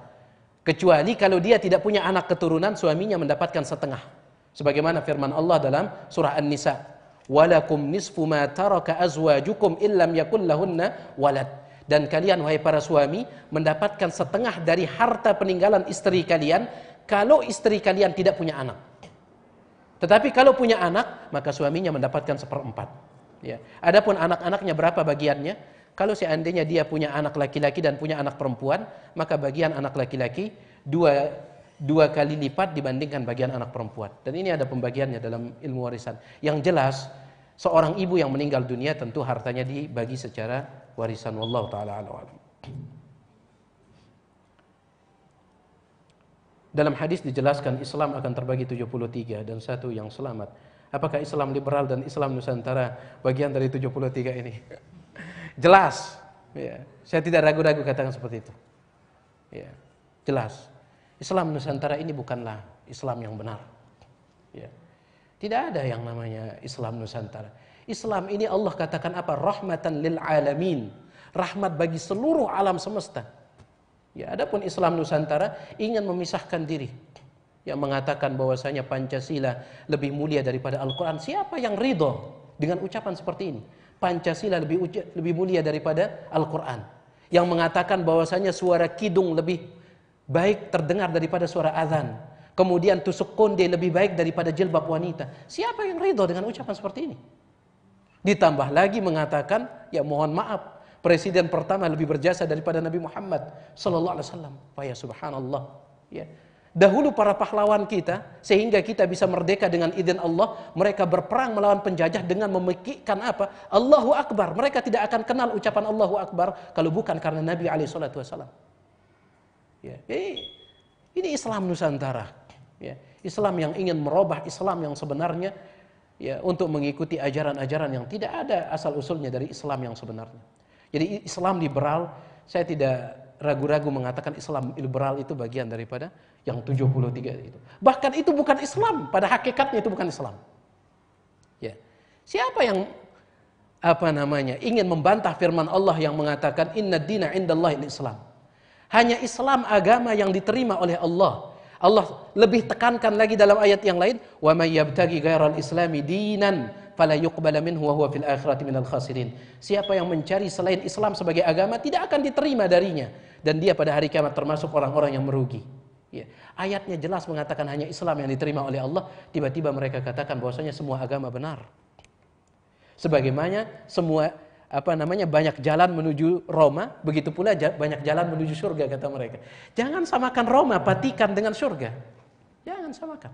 Kecuali kalau dia tidak punya anak keturunan, suaminya mendapatkan setengah. Sebagaimana firman Allah dalam surah An-Nisa, "Walakum nisfu ma taraka azwajukum illam yakul lahunna walad." Dan kalian wahai para suami mendapatkan setengah dari harta peninggalan istri kalian kalau istri kalian tidak punya anak. Tetapi kalau punya anak, maka suaminya mendapatkan seperempat. Ya. Adapun anak-anaknya berapa bagiannya? kalau seandainya dia punya anak laki-laki dan punya anak perempuan, maka bagian anak laki-laki dua dua kali lipat dibandingkan bagian anak perempuan. Dan ini ada pembagiannya dalam ilmu warisan. Yang jelas, seorang ibu yang meninggal dunia tentu hartanya dibagi secara warisan. Wallahu taala alam. Dalam hadis dijelaskan Islam akan terbagi 73 dan satu yang selamat. Apakah Islam liberal dan Islam Nusantara bagian dari 73 ini? Jelas. Ya. Saya tidak ragu-ragu katakan seperti itu. Ya. Jelas. Islam Nusantara ini bukanlah Islam yang benar. Ya. Tidak ada yang namanya Islam Nusantara. Islam ini Allah katakan apa? Rahmatan lil alamin. Rahmat bagi seluruh alam semesta. Ya, adapun Islam Nusantara ingin memisahkan diri. Yang mengatakan bahwasanya Pancasila lebih mulia daripada Al-Qur'an. Siapa yang ridho dengan ucapan seperti ini? Pancasila lebih uja, lebih mulia daripada Al-Qur'an yang mengatakan bahwasanya suara kidung lebih baik terdengar daripada suara azan. Kemudian tusuk konde lebih baik daripada jilbab wanita. Siapa yang ridho dengan ucapan seperti ini? Ditambah lagi mengatakan, ya mohon maaf, presiden pertama lebih berjasa daripada Nabi Muhammad sallallahu alaihi wasallam. Wah ya subhanallah. Ya dahulu para pahlawan kita sehingga kita bisa merdeka dengan izin Allah mereka berperang melawan penjajah dengan memikirkan apa Allahu Akbar mereka tidak akan kenal ucapan Allahu Akbar kalau bukan karena Nabi alaihi wasallam ya, ya, ya ini Islam Nusantara ya Islam yang ingin merubah Islam yang sebenarnya ya untuk mengikuti ajaran-ajaran yang tidak ada asal usulnya dari Islam yang sebenarnya jadi Islam liberal saya tidak ragu-ragu mengatakan Islam liberal itu bagian daripada yang 73 itu. Bahkan itu bukan Islam, pada hakikatnya itu bukan Islam. Ya. Siapa yang apa namanya ingin membantah firman Allah yang mengatakan inna dina indallahi islam hanya Islam agama yang diterima oleh Allah Allah lebih tekankan lagi dalam ayat yang lain wa may yabtaghi ghairal islami dinan fala yuqbala minhu wa huwa fil akhirati khasirin. Siapa yang mencari selain Islam sebagai agama tidak akan diterima darinya dan dia pada hari kiamat termasuk orang-orang yang merugi. Ya. Ayatnya jelas mengatakan hanya Islam yang diterima oleh Allah, tiba-tiba mereka katakan bahwasanya semua agama benar. Sebagaimana semua apa namanya banyak jalan menuju Roma, begitu pula banyak jalan menuju surga kata mereka. Jangan samakan Roma, patikan dengan surga. Jangan samakan.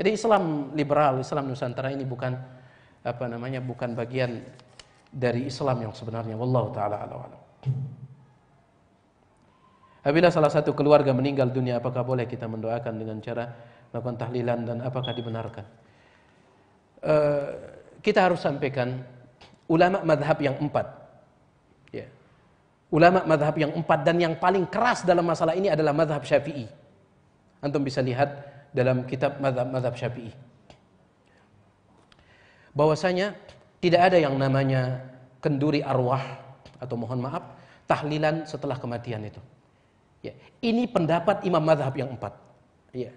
Jadi Islam liberal, Islam Nusantara ini bukan apa namanya bukan bagian dari Islam yang sebenarnya wallahu taala alam. Apabila salah satu keluarga meninggal dunia, apakah boleh kita mendoakan dengan cara melakukan tahlilan dan apakah dibenarkan? E, kita harus sampaikan ulama madhab yang empat. Ya. Ulama madhab yang empat dan yang paling keras dalam masalah ini adalah madhab syafi'i. Antum bisa lihat dalam kitab madhab, madhab syafi'i bahwasanya tidak ada yang namanya kenduri arwah atau mohon maaf tahlilan setelah kematian itu. Ya, ini pendapat imam madhab yang empat. Ya.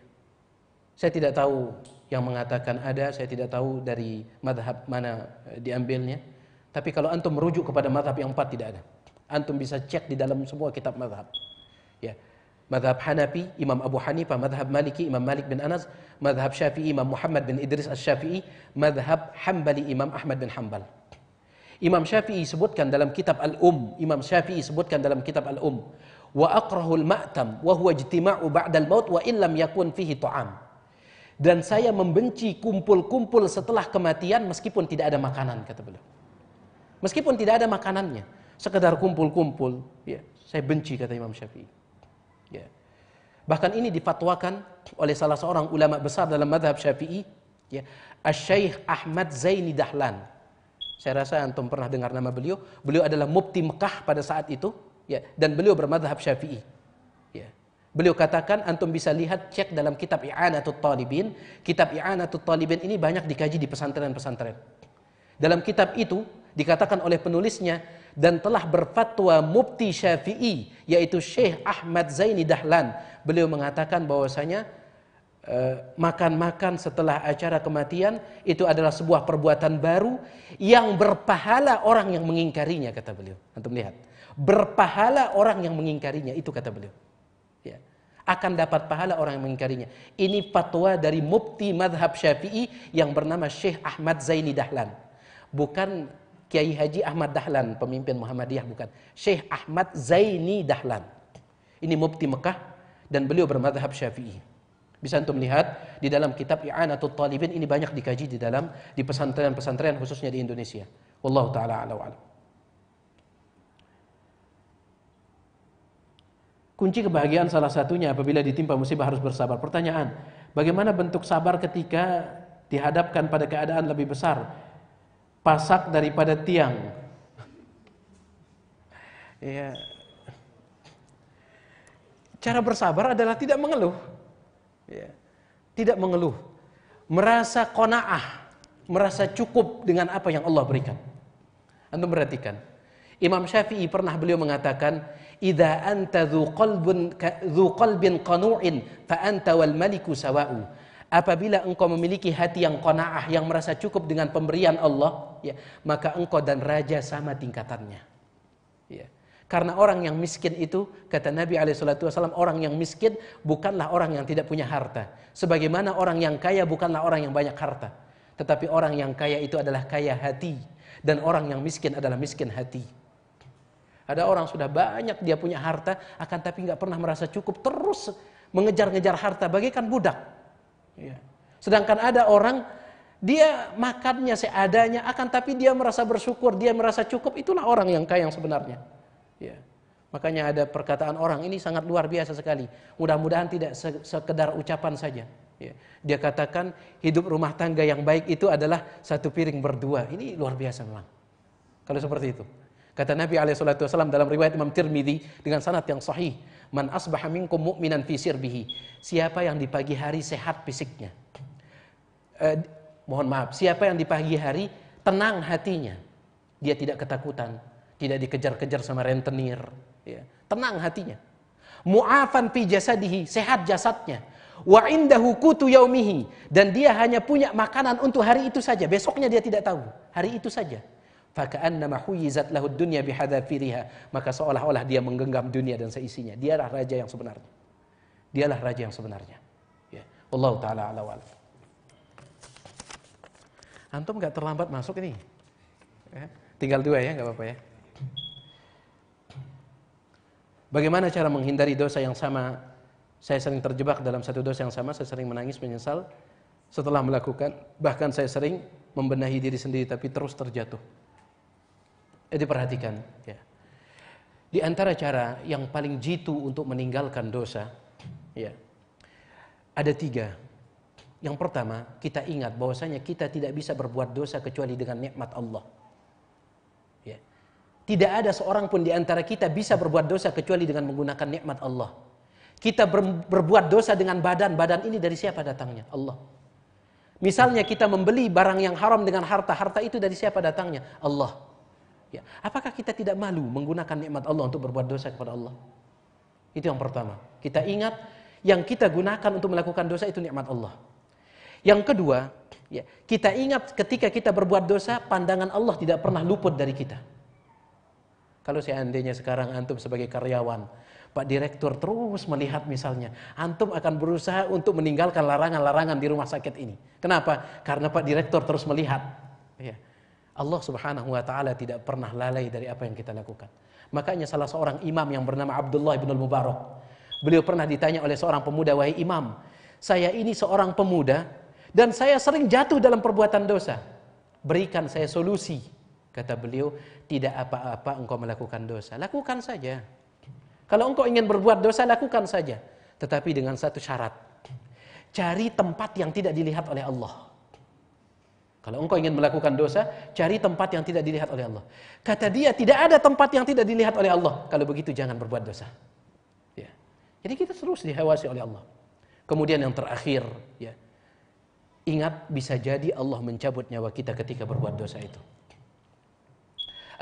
Saya tidak tahu yang mengatakan ada, saya tidak tahu dari madhab mana eh, diambilnya. Tapi kalau antum merujuk kepada madhab yang empat tidak ada. Antum bisa cek di dalam semua kitab madhab. Ya madhab Hanafi, Imam Abu Hanifah, madhab Maliki, Imam Malik bin Anas, madhab Syafi'i, Imam Muhammad bin Idris al-Syafi'i, madhab Hanbali, Imam Ahmad bin Hanbal. Imam Syafi'i sebutkan dalam kitab Al-Um, Imam Syafi'i sebutkan dalam kitab Al-Um, wa akrahul ma'tam wa huwa ijtima'u ba'dal maut wa lam yakun fihi ta'am. Dan saya membenci kumpul-kumpul setelah kematian meskipun tidak ada makanan kata beliau. Meskipun tidak ada makanannya, sekedar kumpul-kumpul, ya, saya benci kata Imam Syafi'i. Ya. Bahkan ini difatwakan oleh salah seorang ulama besar dalam madhab syafi'i, ya, syaikh Ahmad Zaini Dahlan. Saya rasa antum pernah dengar nama beliau. Beliau adalah mufti Mekah pada saat itu, ya, dan beliau bermadhab syafi'i. Ya. Beliau katakan antum bisa lihat cek dalam kitab I'anatul Talibin. Kitab I'anatul Talibin ini banyak dikaji di pesantren-pesantren. Dalam kitab itu dikatakan oleh penulisnya dan telah berfatwa mufti Syafi'i yaitu Syekh Ahmad Zaini Dahlan. Beliau mengatakan bahwasanya eh, makan-makan setelah acara kematian itu adalah sebuah perbuatan baru yang berpahala orang yang mengingkarinya kata beliau. Antum lihat. Berpahala orang yang mengingkarinya itu kata beliau. Ya. Akan dapat pahala orang yang mengingkarinya. Ini fatwa dari mufti madhab syafi'i yang bernama Syekh Ahmad Zaini Dahlan. Bukan Kiai Haji Ahmad Dahlan, pemimpin Muhammadiyah bukan. Syekh Ahmad Zaini Dahlan. Ini mufti Mekah dan beliau bermadhab syafi'i. Bisa untuk melihat di dalam kitab I'anatul Talibin ini banyak dikaji di dalam di pesantren-pesantren khususnya di Indonesia. Wallahu taala ala wa'ala. Kunci kebahagiaan salah satunya apabila ditimpa musibah harus bersabar. Pertanyaan, bagaimana bentuk sabar ketika dihadapkan pada keadaan lebih besar pasak daripada tiang. ya. Cara bersabar adalah tidak mengeluh. Ya. Tidak mengeluh. Merasa kona'ah. Merasa cukup dengan apa yang Allah berikan. Anda perhatikan. Imam Syafi'i pernah beliau mengatakan, "Idza anta dzu qalbin qanu'in fa anta wal maliku sawa'u." apabila engkau memiliki hati yang kona'ah, yang merasa cukup dengan pemberian Allah ya maka engkau dan raja sama tingkatannya ya karena orang yang miskin itu kata Nabi SAW orang yang miskin bukanlah orang yang tidak punya harta sebagaimana orang yang kaya bukanlah orang yang banyak harta tetapi orang yang kaya itu adalah kaya hati dan orang yang miskin adalah miskin hati ada orang sudah banyak dia punya harta akan tapi nggak pernah merasa cukup terus mengejar-ngejar harta bagaikan budak Ya. Sedangkan ada orang dia makannya seadanya akan tapi dia merasa bersyukur, dia merasa cukup, itulah orang yang kaya yang sebenarnya. Ya. Makanya ada perkataan orang ini sangat luar biasa sekali. Mudah-mudahan tidak sekedar ucapan saja. Ya. Dia katakan hidup rumah tangga yang baik itu adalah satu piring berdua. Ini luar biasa memang. Kalau seperti itu. Kata Nabi Alaihissalam dalam riwayat Imam Tirmidzi dengan sanad yang sahih, Man asbaha minkum mu'minan fi sirbihi. Siapa yang di pagi hari sehat fisiknya? Eh, mohon maaf, siapa yang di pagi hari tenang hatinya? Dia tidak ketakutan, tidak dikejar-kejar sama rentenir, ya. Tenang hatinya. Mu'afan fi jasadihi, sehat jasadnya. Wa indahu kutu yaumihi dan dia hanya punya makanan untuk hari itu saja, besoknya dia tidak tahu. Hari itu saja. Faka'annama huyizat dunia dunya bihadafiriha. Maka seolah-olah dia menggenggam dunia dan seisinya. Dialah raja yang sebenarnya. Dialah raja yang sebenarnya. Ya. Allah ta'ala ala wa'ala. Antum gak terlambat masuk ini. Ya. Tinggal dua ya, gak apa-apa ya. Bagaimana cara menghindari dosa yang sama? Saya sering terjebak dalam satu dosa yang sama, saya sering menangis menyesal setelah melakukan, bahkan saya sering membenahi diri sendiri tapi terus terjatuh. Eh, diperhatikan. Ya. Di antara cara yang paling jitu untuk meninggalkan dosa, ya, ada tiga. Yang pertama, kita ingat bahwasanya kita tidak bisa berbuat dosa kecuali dengan nikmat Allah. Ya. Tidak ada seorang pun di antara kita bisa berbuat dosa kecuali dengan menggunakan nikmat Allah. Kita ber, berbuat dosa dengan badan, badan ini dari siapa datangnya? Allah. Misalnya kita membeli barang yang haram dengan harta, harta itu dari siapa datangnya? Allah. Ya. Apakah kita tidak malu menggunakan nikmat Allah untuk berbuat dosa kepada Allah? Itu yang pertama. Kita ingat yang kita gunakan untuk melakukan dosa itu nikmat Allah. Yang kedua, ya, kita ingat ketika kita berbuat dosa, pandangan Allah tidak pernah luput dari kita. Kalau seandainya sekarang antum sebagai karyawan, Pak Direktur terus melihat misalnya, antum akan berusaha untuk meninggalkan larangan-larangan di rumah sakit ini. Kenapa? Karena Pak Direktur terus melihat. Ya. Allah Subhanahu wa taala tidak pernah lalai dari apa yang kita lakukan. Makanya salah seorang imam yang bernama Abdullah bin Al-Mubarak, beliau pernah ditanya oleh seorang pemuda, "Wahai imam, saya ini seorang pemuda dan saya sering jatuh dalam perbuatan dosa. Berikan saya solusi." Kata beliau, "Tidak apa-apa engkau melakukan dosa. Lakukan saja. Kalau engkau ingin berbuat dosa, lakukan saja, tetapi dengan satu syarat. Cari tempat yang tidak dilihat oleh Allah." Kalau engkau ingin melakukan dosa, cari tempat yang tidak dilihat oleh Allah. Kata dia, tidak ada tempat yang tidak dilihat oleh Allah. Kalau begitu jangan berbuat dosa. Ya. Jadi kita terus dihewasi oleh Allah. Kemudian yang terakhir, ya. Ingat bisa jadi Allah mencabut nyawa kita ketika berbuat dosa itu.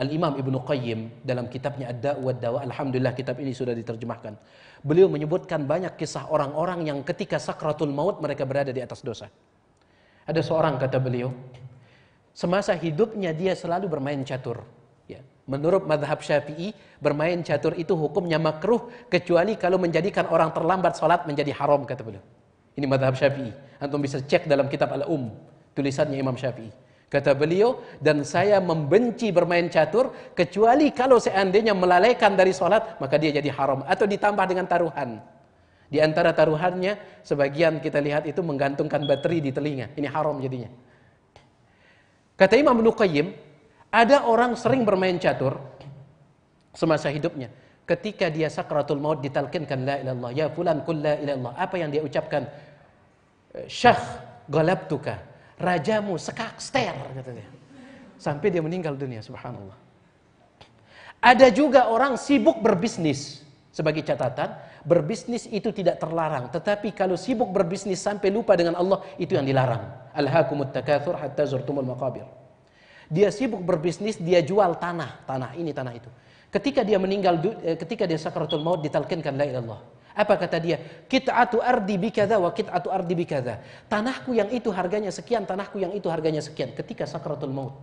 Al-Imam Ibnu Qayyim dalam kitabnya Ad-Da'wa Ad-Dawa, alhamdulillah kitab ini sudah diterjemahkan. Beliau menyebutkan banyak kisah orang-orang yang ketika sakratul maut mereka berada di atas dosa. Ada seorang kata beliau, semasa hidupnya dia selalu bermain catur. Ya. Menurut madhab syafi'i, bermain catur itu hukumnya makruh kecuali kalau menjadikan orang terlambat sholat menjadi haram kata beliau. Ini madhab syafi'i. Antum bisa cek dalam kitab al-um, tulisannya Imam Syafi'i. Kata beliau, dan saya membenci bermain catur, kecuali kalau seandainya melalaikan dari sholat, maka dia jadi haram. Atau ditambah dengan taruhan. Di antara taruhannya, sebagian kita lihat itu menggantungkan bateri di telinga. Ini haram jadinya. Kata Imam Ibnu Qayyim, ada orang sering bermain catur semasa hidupnya. Ketika dia sakratul maut ditalkinkan la ilallah, ya fulan kul la ilallah. Apa yang dia ucapkan? Eh, Syekh galabtuka, rajamu sekakster katanya. Sampai dia meninggal dunia, subhanallah. Ada juga orang sibuk berbisnis sebagai catatan, berbisnis itu tidak terlarang. Tetapi kalau sibuk berbisnis sampai lupa dengan Allah, itu yang dilarang. Alhaakumut takatsur hatta zurtumul maqabir. Dia sibuk berbisnis, dia jual tanah, tanah ini, tanah itu. Ketika dia meninggal, eh, ketika dia sakaratul maut, ditalkinkan la ilallah. Apa kata dia? Kit'atu ardi bikadha wa kit'atu ardi bikadha. Tanahku yang itu harganya sekian, tanahku yang itu harganya sekian. Ketika sakaratul maut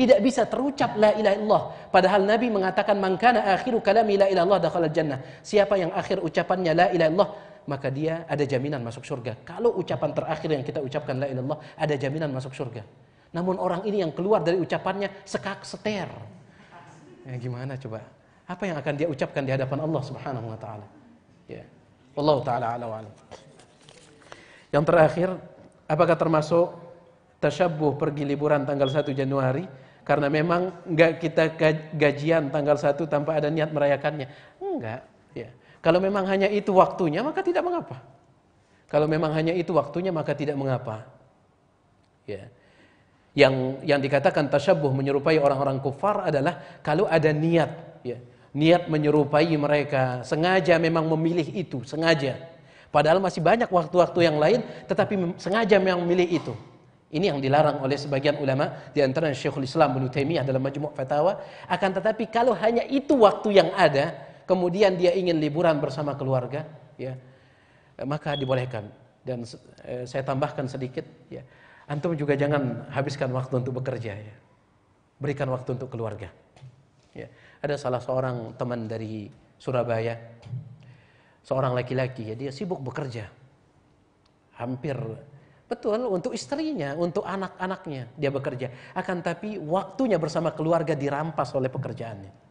tidak bisa terucap la ilaha illallah padahal Nabi mengatakan mangkana akhiru kalami la ilaha illallah jannah siapa yang akhir ucapannya la ilaha illallah maka dia ada jaminan masuk surga kalau ucapan terakhir yang kita ucapkan la ilaha illallah ada jaminan masuk surga namun orang ini yang keluar dari ucapannya sekak seter ya, gimana coba apa yang akan dia ucapkan di hadapan Allah Subhanahu wa taala ya Allah taala ala wa yang terakhir apakah termasuk tasyabbuh pergi liburan tanggal 1 Januari karena memang nggak kita gajian tanggal 1 tanpa ada niat merayakannya. Enggak. Ya. Kalau memang hanya itu waktunya, maka tidak mengapa. Kalau memang hanya itu waktunya, maka tidak mengapa. Ya. Yang yang dikatakan tasyabuh menyerupai orang-orang kufar adalah kalau ada niat, ya. niat menyerupai mereka, sengaja memang memilih itu, sengaja. Padahal masih banyak waktu-waktu yang lain, tetapi sengaja memang memilih itu. Ini yang dilarang oleh sebagian ulama di antara Syekhul Islam Ibnu Taimiyah dalam majmu' fatawa. Akan tetapi kalau hanya itu waktu yang ada, kemudian dia ingin liburan bersama keluarga, ya, eh, maka dibolehkan. Dan eh, saya tambahkan sedikit, ya. Antum juga jangan habiskan waktu untuk bekerja ya. Berikan waktu untuk keluarga. Ya. Ada salah seorang teman dari Surabaya, seorang laki-laki ya dia sibuk bekerja. Hampir Betul, untuk istrinya, untuk anak-anaknya dia bekerja. Akan tapi waktunya bersama keluarga dirampas oleh pekerjaannya.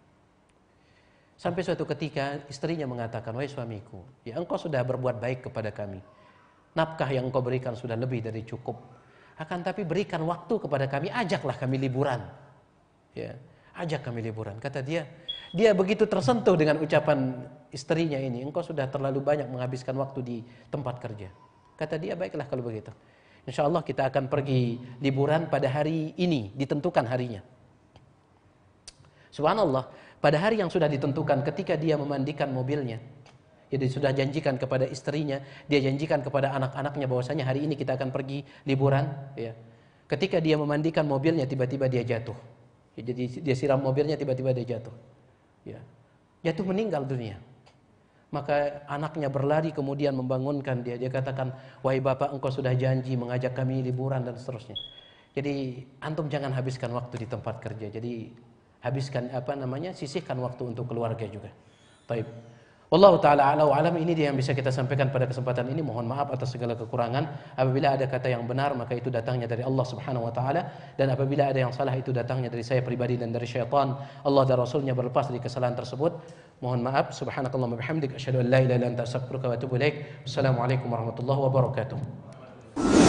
Sampai suatu ketika istrinya mengatakan, Wahai suamiku, ya engkau sudah berbuat baik kepada kami. Nafkah yang engkau berikan sudah lebih dari cukup. Akan tapi berikan waktu kepada kami, ajaklah kami liburan. Ya, ajak kami liburan. Kata dia, dia begitu tersentuh dengan ucapan istrinya ini. Engkau sudah terlalu banyak menghabiskan waktu di tempat kerja Kata dia, baiklah kalau begitu. Insya Allah kita akan pergi liburan pada hari ini, ditentukan harinya. Subhanallah, pada hari yang sudah ditentukan ketika dia memandikan mobilnya, jadi ya sudah janjikan kepada istrinya, dia janjikan kepada anak-anaknya bahwasanya hari ini kita akan pergi liburan, ya. Ketika dia memandikan mobilnya tiba-tiba dia jatuh. Ya, jadi dia siram mobilnya tiba-tiba dia jatuh. Ya. Jatuh meninggal dunia maka anaknya berlari kemudian membangunkan dia. Dia katakan, "Wahai Bapak, engkau sudah janji mengajak kami liburan dan seterusnya." Jadi, antum jangan habiskan waktu di tempat kerja. Jadi, habiskan apa namanya? sisihkan waktu untuk keluarga juga. Baik. Wallahu taala ala alam ini dia yang bisa kita sampaikan pada kesempatan ini. Mohon maaf atas segala kekurangan. Apabila ada kata yang benar maka itu datangnya dari Allah Subhanahu wa taala dan apabila ada yang salah itu datangnya dari saya pribadi dan dari syaitan. Allah dan Rasulnya berlepas dari kesalahan tersebut. Mohon maaf. Subhanakallah wa bihamdik an la ilaha anta wa atubu ilaik. warahmatullahi wabarakatuh.